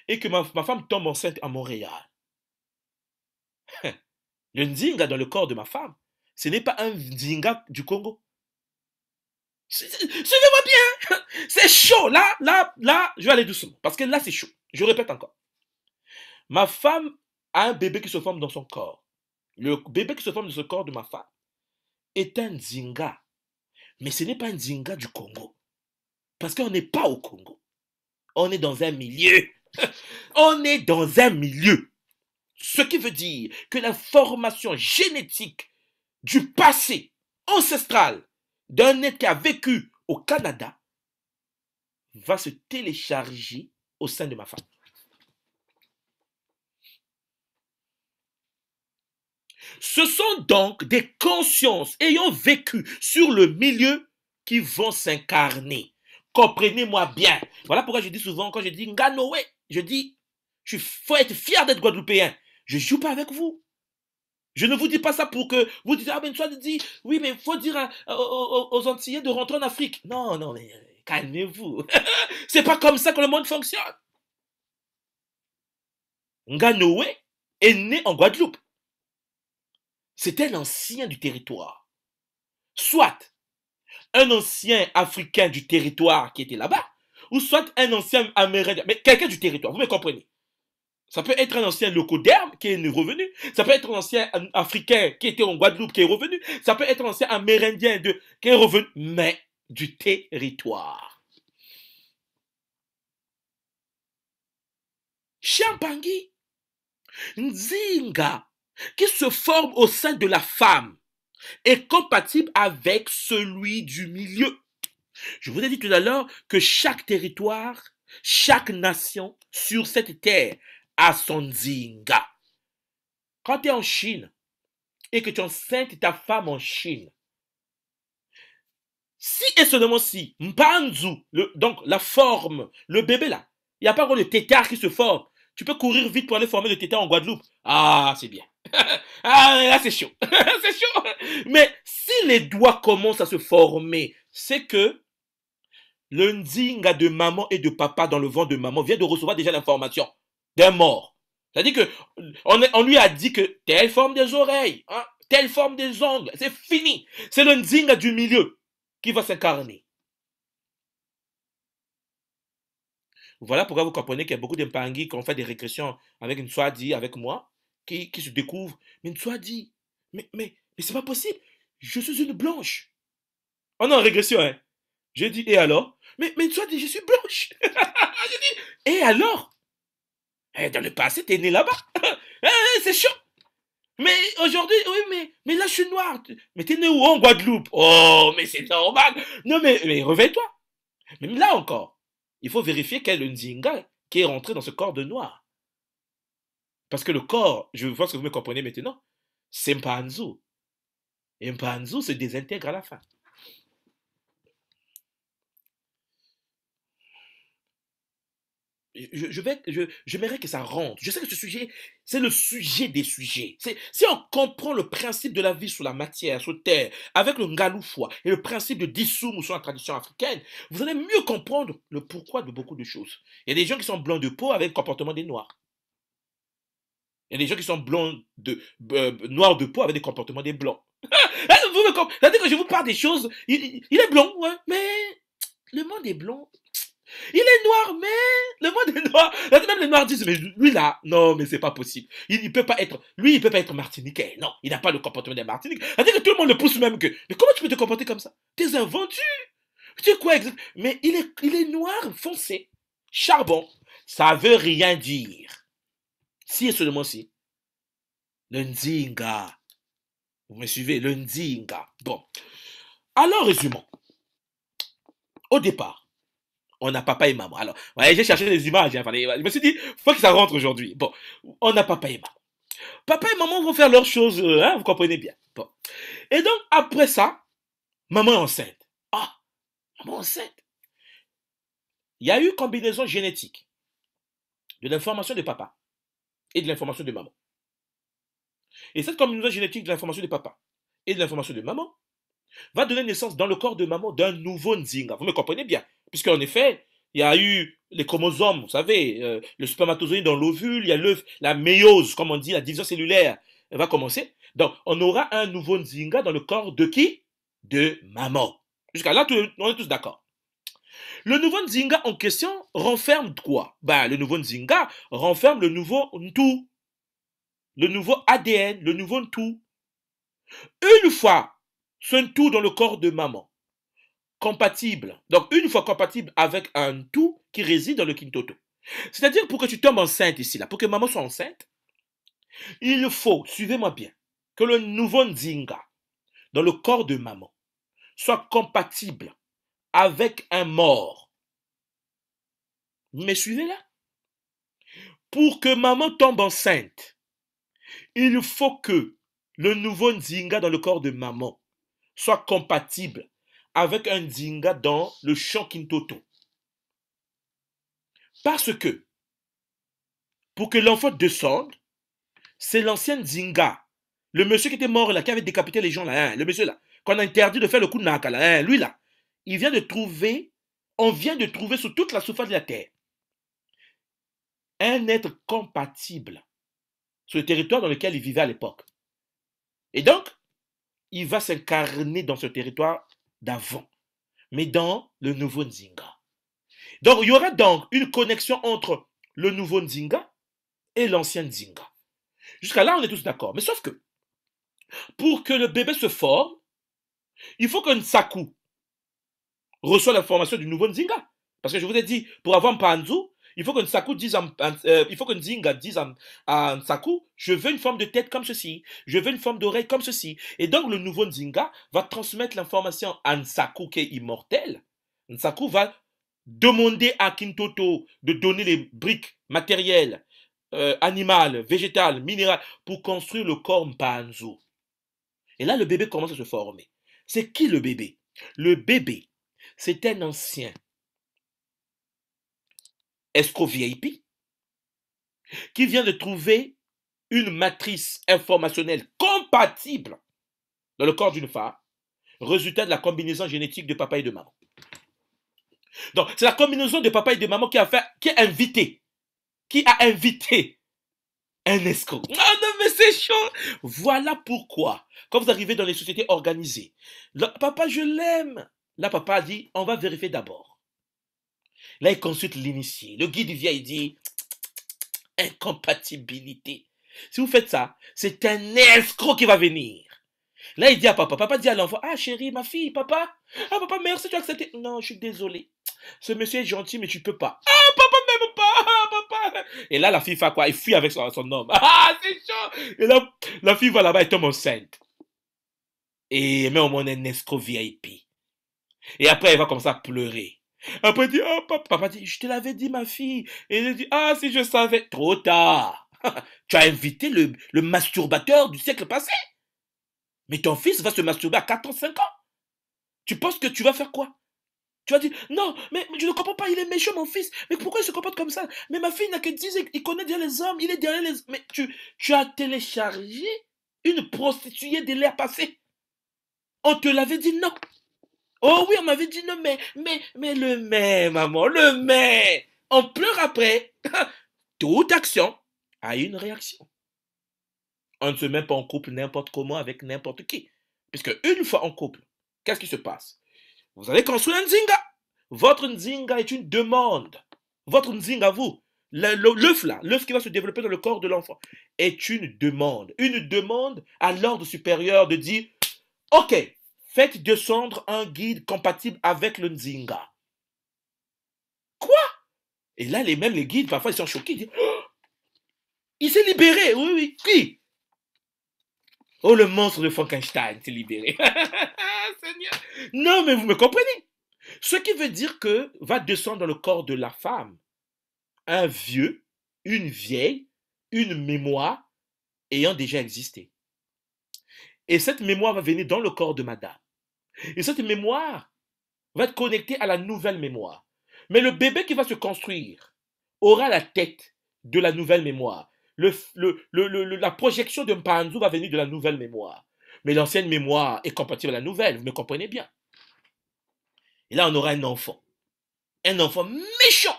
et que ma, ma femme tombe enceinte à Montréal, le Nzinga dans le corps de ma femme ce n'est pas un zinga du Congo. Suivez-moi bien. C'est chaud. Là, là, là, je vais aller doucement. Parce que là, c'est chaud. Je répète encore. Ma femme a un bébé qui se forme dans son corps. Le bébé qui se forme dans ce corps de ma femme est un zinga. Mais ce n'est pas un zinga du Congo. Parce qu'on n'est pas au Congo. On est dans un milieu. On est dans un milieu. Ce qui veut dire que la formation génétique du passé ancestral d'un être qui a vécu au Canada va se télécharger au sein de ma femme. Ce sont donc des consciences ayant vécu sur le milieu qui vont s'incarner. Comprenez-moi bien. Voilà pourquoi je dis souvent, quand je dis Nganoé, je dis, je faut être fier d'être Guadeloupéen. Je joue pas avec vous. Je ne vous dis pas ça pour que vous disiez, ah ben toi, dit, oui, mais il faut dire aux, Antillais de rentrer en Afrique. Non, non, mais euh, calmez-vous. c'est pas comme ça que le monde fonctionne. Nganoué est né en Guadeloupe. C'était ancien du territoire. Soit un ancien africain du territoire qui était là-bas, ou soit un ancien américain mais quelqu'un du territoire, vous me comprenez. Ça peut être un ancien locoderme qui est revenu. Ça peut être un ancien africain qui était en Guadeloupe qui est revenu. Ça peut être un ancien amérindien qui est revenu. Mais du territoire. Champangui, Nzinga, qui se forme au sein de la femme, est compatible avec celui du milieu. Je vous ai dit tout à l'heure que chaque territoire, chaque nation sur cette terre à zinga. Quand tu es en Chine et que tu enceintes ta femme en Chine, si et seulement si, Mpanzu, donc la forme, le bébé là, il n'y a pas encore de tétard qui se forme. Tu peux courir vite pour aller former le tétard en Guadeloupe. Ah, c'est bien. ah, là, c'est chaud. c'est chaud. Mais si les doigts commencent à se former, c'est que le zinga de maman et de papa dans le vent de maman vient de recevoir déjà l'information d'un mort. C'est-à-dire qu'on on lui a dit que telle forme des oreilles, hein, telle forme des ongles, c'est fini. C'est le Nzing du milieu qui va s'incarner. Voilà pourquoi vous comprenez qu'il y a beaucoup d'impanguis qui ont fait des régressions avec une dit avec moi, qui, se découvrent. Mais une Swadi, mais, mais, c'est pas possible. Je suis une blanche. Oh on est régression, hein. J'ai dit, et alors Mais, mais une dit je suis blanche. J'ai dit, et alors eh, dans le passé, t'es né là-bas. Eh, eh, c'est chaud. Mais aujourd'hui, oui, mais, mais là, je suis noir. Mais t'es né où En Guadeloupe. Oh, mais c'est normal. Non, mais, mais réveille-toi. Même là encore, il faut vérifier quel est qui est rentré dans ce corps de noir. Parce que le corps, je pense que vous me comprenez maintenant, c'est Mpanzu. Mpanzu se désintègre à la fin. je, je vais, j'aimerais que ça rentre. Je sais que ce sujet, c'est le sujet des sujets. Si on comprend le principe de la vie sur la matière, sur terre, avec le ngaloufoi et le principe de dissoum sur la tradition africaine, vous allez mieux comprendre le pourquoi de beaucoup de choses. Il y a des gens qui sont blancs de peau avec le comportement des noirs. Il y a des gens qui sont blancs de, euh, noirs de peau avec le comportement des blancs. Hein, vous me comprenez que je vous parle des choses. Il, est blanc, mais le monde est blanc il est noir, mais le monde est noir. Même les noirs disent, mais lui là, non, mais c'est pas possible. Il, ne peut pas être, lui, il ne peut pas être martiniquais. Non, il n'a pas le comportement des martiniques. C'est-à-dire que tout le monde le pousse même que, mais comment tu peux te comporter comme ça? T'es un vendu. Tu sais quoi exactement? Mais il est, il est noir foncé. Charbon. Ça veut rien dire. Si et seulement si. Le Ndinga. Vous me suivez? Le Ndinga. Bon. Alors, résumons. Au départ, on a papa et maman. Alors, j'ai cherché des images. Hein, je me suis dit, il faut que ça rentre aujourd'hui. Bon, on a papa et maman. Papa et maman vont faire leurs choses, euh, hein, vous comprenez bien. Et donc, après ça, maman est enceinte. Ah, maman enceinte. Il y a eu combinaison génétique de l'information de papa et de l'information de maman. Et cette combinaison génétique de l'information de papa et de l'information de maman va donner naissance dans le corps de maman d'un nouveau Nzinga. Vous me comprenez bien Puisqu'en effet, il y a eu les chromosomes, vous savez, euh, le spermatozoïde dans l'ovule, il y a l'œuf, la méiose, comme on dit, la division cellulaire, elle va commencer. Donc, on aura un nouveau Nzinga dans le corps de qui De maman. Jusqu'à là, on est tous d'accord. Le nouveau Nzinga en question renferme quoi ben, Le nouveau Nzinga renferme le nouveau Ntou, le nouveau ADN, le nouveau Ntou. Une fois ce tout dans le corps de maman, compatible. Donc, une fois compatible avec un tout qui réside dans le Kintoto. C'est-à-dire, pour que tu tombes enceinte ici, là, pour que maman soit enceinte, il faut, suivez-moi bien, que le nouveau Nzinga, dans le corps de maman, soit compatible avec un mort. Mais suivez là Pour que maman tombe enceinte, il faut que le nouveau Nzinga dans le corps de maman soit compatible avec un zinga dans le champ Kintoto. Parce que, pour que l'enfant descende, c'est l'ancien zinga, le monsieur qui était mort là, qui avait décapité les gens là, hein, le monsieur là, qu'on a interdit de faire le coup de naka là, hein, lui là, il vient de trouver, on vient de trouver sur toute la surface de la terre un être compatible sur le territoire dans lequel il vivait à l'époque. Et donc, il va s'incarner dans ce territoire d'avant, mais dans le nouveau Nzinga. Donc, il y aura donc une connexion entre le nouveau Nzinga et l'ancien Nzinga. Jusqu'à là, on est tous d'accord. Mais sauf que, pour que le bébé se forme, il faut que Nsaku reçoive la formation du nouveau Nzinga. Parce que je vous ai dit, pour avoir Panzu, il faut que Nsaku dise, à, euh, il faut Nzinga dise à, Nsaku, je veux une forme de tête comme ceci, je veux une forme d'oreille comme ceci. Et donc le nouveau Nzinga va transmettre l'information à Nsaku qui est immortel. Nsaku va demander à Kintoto de donner les briques matérielles, animal, euh, animales, végétales, minérales, pour construire le corps Mpanzo. Et là, le bébé commence à se former. C'est qui le bébé Le bébé, c'est un ancien escroc VIP, qui vient de trouver une matrice informationnelle compatible dans le corps d'une femme, résultat de la combinaison génétique de papa et de maman. Donc, c'est la combinaison de papa et de maman qui a, fait, qui a invité, qui a invité un escroc. Ah non, mais c'est chaud. Voilà pourquoi, quand vous arrivez dans les sociétés organisées, papa, je l'aime. Là, papa a dit, on va vérifier d'abord. Là, il consulte l'initié. Le guide vient et dit incompatibilité. Si vous faites ça, c'est un escroc qui va venir. Là, il dit à papa, papa dit à l'enfant, ah chérie, ma fille, papa, ah papa, merci, tu as accepté. Non, je suis désolé. Ce monsieur est gentil, mais tu peux pas. Ah, papa, même pas, ah, papa. Et là, la fille fait quoi Elle fuit avec son, homme. Ah, c'est chaud. Et là, la fille va là-bas et tombe enceinte. Et met au monde un escroc VIP. Et après, elle va commencer à pleurer. Après, dit, oh, papa. papa je te l'avais dit, ma fille. Et il dit, ah, si je savais. Trop tard. tu as invité le, masturbateur du siècle passé. Mais ton fils va se masturber à 4 ans, 5 ans. Tu penses que tu vas faire quoi tu vas dire, non, mais, je ne comprends pas, il est méchant, mon fils. Mais pourquoi il se comporte comme ça Mais ma fille n'a que 10 ans, il connaît bien les hommes, il est derrière les Mais tu, tu as téléchargé une prostituée de l'air passé. On te l'avait dit non. Oh oui, on m'avait dit le mais, mais, mais le mais, maman, le mais. On pleure après. Toute action a une réaction. On ne se met pas en couple n'importe comment avec n'importe qui. Puisque une fois en couple, qu'est-ce qui se passe Vous allez construire un zinga. Votre zinga est une demande. Votre zinga, vous, l'œuf là, l'œuf qui va se développer dans le corps de l'enfant, est une demande. Une demande à l'ordre supérieur de dire, OK, Faites descendre un guide compatible avec le Nzinga. Quoi Et là, les mêmes les guides, parfois, ils sont choqués. Oh! il s'est libéré. Oui, oui. Qui Oh, le monstre de Frankenstein s'est libéré. Non, mais vous me comprenez. Ce qui veut dire que va descendre dans le corps de la femme un vieux, une vieille, une mémoire ayant déjà existé. Et cette mémoire va venir dans le corps de madame. Et cette mémoire va être connectée à la nouvelle mémoire. Mais le bébé qui va se construire aura la tête de la nouvelle mémoire. Le, la projection de Mpanzu va venir de la nouvelle mémoire. Mais l'ancienne mémoire est compatible à la nouvelle, vous me comprenez bien. Et là, on aura un enfant. Un enfant méchant.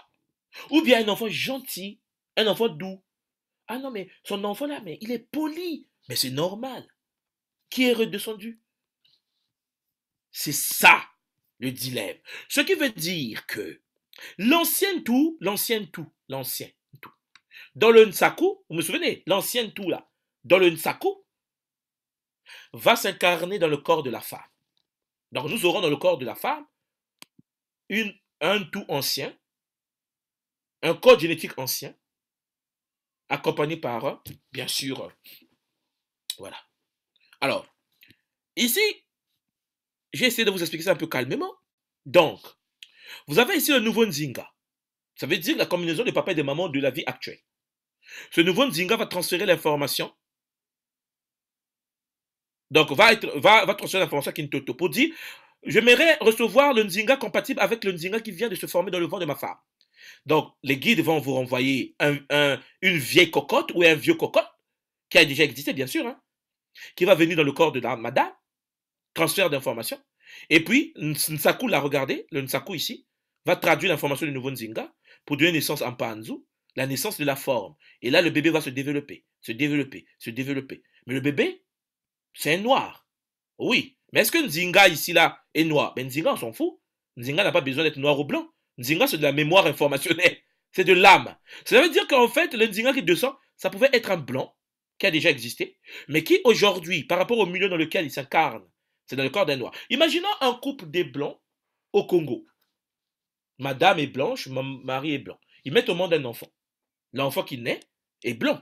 Ou bien un enfant gentil. Un enfant doux. Ah non, mais son enfant là, mais il est poli. Mais c'est normal. Qui est redescendu c'est ça le dilemme. Ce qui veut dire que l'ancien tout, l'ancien tout, l'ancien tout, dans le Nsaku, vous me souvenez, L'ancien tout là, dans le Nsaku, va s'incarner dans le corps de la femme. Donc nous aurons dans le corps de la femme une, un tout ancien, un code génétique ancien, accompagné par, bien sûr, euh, voilà. Alors, ici, j'ai essayé de vous expliquer ça un peu calmement. Donc, vous avez ici le nouveau Nzinga. Ça veut dire la combinaison de papa et de maman de la vie actuelle. Ce nouveau Nzinga va transférer l'information. Donc, va, va, transférer l'information à Kintoto pour dire J'aimerais recevoir le Nzinga compatible avec le Nzinga qui vient de se former dans le vent de ma femme. Donc, les guides vont vous renvoyer une vieille cocotte ou un vieux cocotte qui a déjà existé, bien sûr, hein, qui va venir dans le corps de la madame transfert d'information. Et puis, Nsaku l'a regardez. le Nsaku ici, va traduire l'information du nouveau Nzinga pour donner naissance en Panzu, la naissance de la forme. Et là, le bébé va se développer, se développer, se développer. Mais le bébé, c'est un noir. Oui. Mais est-ce que Nzinga ici, là, est noir Ben Nzinga, on s'en fout. Nzinga n'a pas besoin d'être noir ou blanc. Nzinga, c'est de la mémoire informationnelle. C'est de l'âme. Ça veut dire qu'en fait, le Nzinga qui descend, ça pouvait être un blanc qui a déjà existé, mais qui aujourd'hui, par rapport au milieu dans lequel il s'incarne, c'est dans le corps d'un noir. Imaginons un couple des blancs au Congo. Madame est blanche, mon mari est blanc. Ils mettent au monde un enfant. L'enfant qui naît est blanc.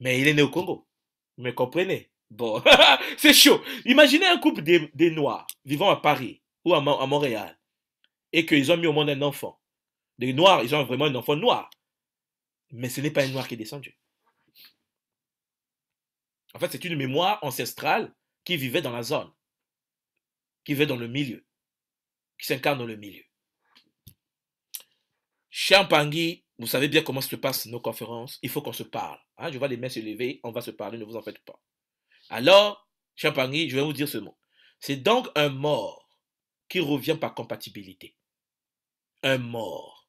Mais il est né au Congo. Vous me comprenez Bon, c'est chaud. Imaginez un couple des, Noirs vivant à Paris ou à, Montréal et qu'ils ont mis au monde un enfant. Des Noirs, ils ont vraiment un enfant noir. Mais ce n'est pas un Noir qui est descendu. En fait, c'est une mémoire ancestrale qui vivait dans la zone qui va dans le milieu, qui s'incarne dans le milieu. Cher vous savez bien comment se passent nos conférences. Il faut qu'on se parle. Hein, je vois les mains se lever, on va se parler, ne vous en faites pas. Alors, cher je vais vous dire ce mot. C'est donc un mort qui revient par compatibilité. Un mort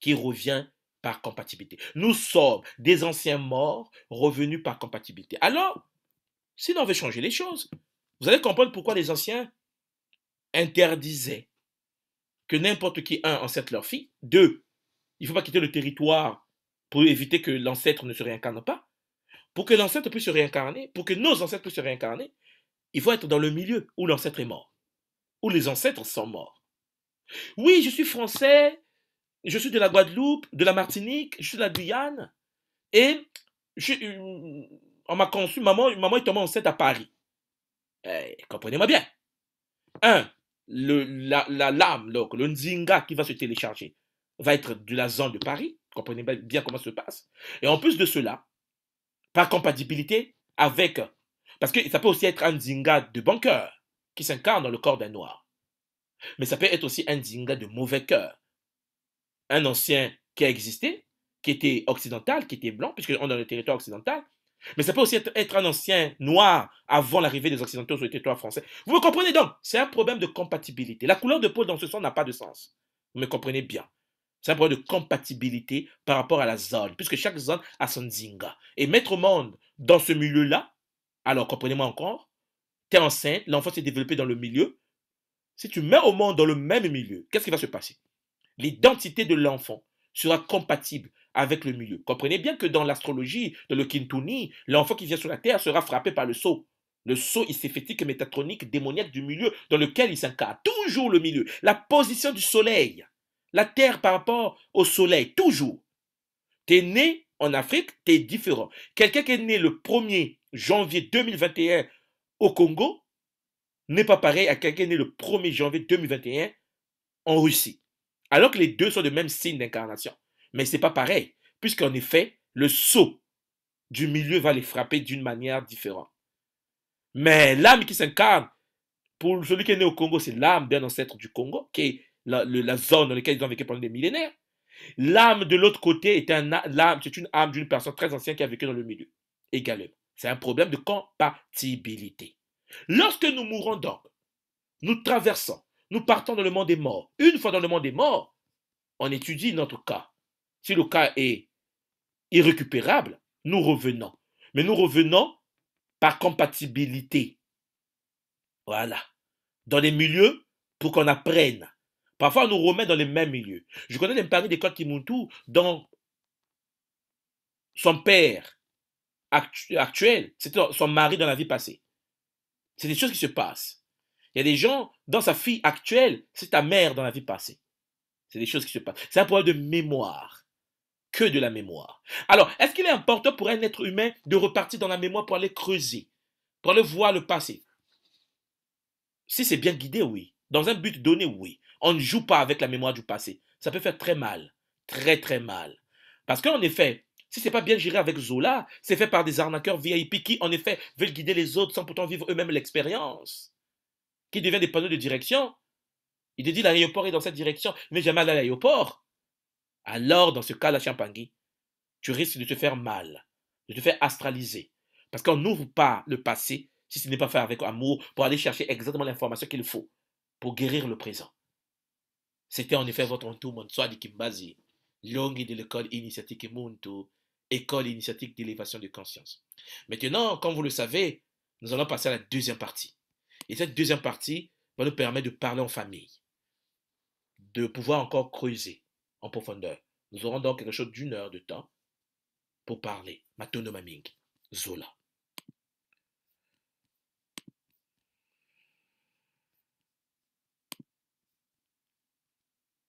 qui revient par compatibilité. Nous sommes des anciens morts revenus par compatibilité. Alors, si l'on veut changer les choses, vous allez comprendre pourquoi les anciens interdisait que n'importe qui, un, ancêtre leur fille, deux, il ne faut pas quitter le territoire pour éviter que l'ancêtre ne se réincarne pas, pour que l'ancêtre puisse se réincarner, pour que nos ancêtres puissent se réincarner, il faut être dans le milieu où l'ancêtre est mort, où les ancêtres sont morts. Oui, je suis français, je suis de la Guadeloupe, de la Martinique, je suis de la Guyane, et on m'a conçu, maman, maman est tombée enceinte à Paris. Eh, comprenez-moi bien. Un, le, la, la lame, le Nzinga qui va se télécharger, va être de la zone de Paris. Comprenez bien comment ça se passe. Et en plus de cela, par compatibilité avec. Parce que ça peut aussi être un Nzinga de bon cœur qui s'incarne dans le corps d'un noir. Mais ça peut être aussi un Nzinga de mauvais cœur. Un ancien qui a existé, qui était occidental, qui était blanc, puisque on est dans le territoire occidental, mais ça peut aussi être, un ancien noir avant l'arrivée des Occidentaux sur le territoire français. Vous me comprenez donc C'est un problème de compatibilité. La couleur de peau dans ce sens n'a pas de sens. Vous me comprenez bien c'est un problème de compatibilité par rapport à la zone, puisque chaque zone a son zinga. Et mettre au monde dans ce milieu-là, alors comprenez-moi encore, tu es enceinte, l'enfant s'est développé dans le milieu. Si tu mets au monde dans le même milieu, qu'est-ce qui va se passer L'identité de l'enfant sera compatible avec le milieu. Comprenez bien que dans l'astrologie, dans le Kintuni, l'enfant qui vient sur la terre sera frappé par le sceau. Le sceau iséphétique, métatronique, démoniaque du milieu dans lequel il s'incarne. Toujours le milieu. La position du soleil. La terre par rapport au soleil. Toujours. Tu es né en Afrique, tu es différent. Quelqu'un qui est né le 1er janvier 2021 au Congo n'est pas pareil à quelqu'un né le 1er janvier 2021 en Russie. Alors que les deux sont de même signe d'incarnation. Mais ce n'est pas pareil, puisqu'en effet, le saut du milieu va les frapper d'une manière différente. Mais l'âme qui s'incarne, pour celui qui est né au Congo, c'est l'âme d'un ancêtre du Congo, qui est la, zone dans laquelle ils ont vécu pendant des millénaires. L'âme de l'autre côté est un, c'est une âme d'une personne très ancienne qui a vécu dans le milieu. Également, c'est un problème de compatibilité. Lorsque nous mourons donc, nous traversons, nous partons dans le monde des morts. Une fois dans le monde des morts, on étudie notre cas si le cas est irrécupérable, nous revenons. Mais nous revenons par compatibilité. Voilà. Dans les milieux pour qu'on apprenne. Parfois, on nous remet dans les mêmes milieux. Je connais les paris de tout dans son père actuel, c'était son mari dans la vie passée. C'est des choses qui se passent. Il y a des gens, dans sa fille actuelle, c'est ta mère dans la vie passée. C'est des choses qui se passent. C'est un problème de mémoire que de la mémoire. Alors, est-ce qu'il est important pour un être humain de repartir dans la mémoire pour aller creuser, pour aller voir le passé Si c'est bien guidé, oui. Dans un but donné, oui. On ne joue pas avec la mémoire du passé. Ça peut faire très mal. Très, très mal. Parce qu'en effet, si c'est pas bien géré avec Zola, c'est fait par des arnaqueurs VIP qui, en effet, veulent guider les autres sans pourtant vivre eux-mêmes l'expérience. Qui deviennent des panneaux de direction. Il te dit l'aéroport est dans cette direction, mais jamais mal à l'aéroport alors dans ce cas-là, Champagne, tu risques de te faire mal, de te faire astraliser. Parce qu'on n'ouvre pas le passé si ce n'est pas fait avec amour pour aller chercher exactement l'information qu'il faut pour guérir le présent. C'était en effet votre entour, de Kimbazi, longue de l'école initiatique Muntu, école initiatique d'élévation de conscience. Maintenant, comme vous le savez, nous allons passer à la deuxième partie. Et cette deuxième partie va nous permettre de parler en famille, de pouvoir encore creuser, en profondeur. Nous aurons donc quelque chose d'une heure de temps pour parler. Matonomaming. Zola.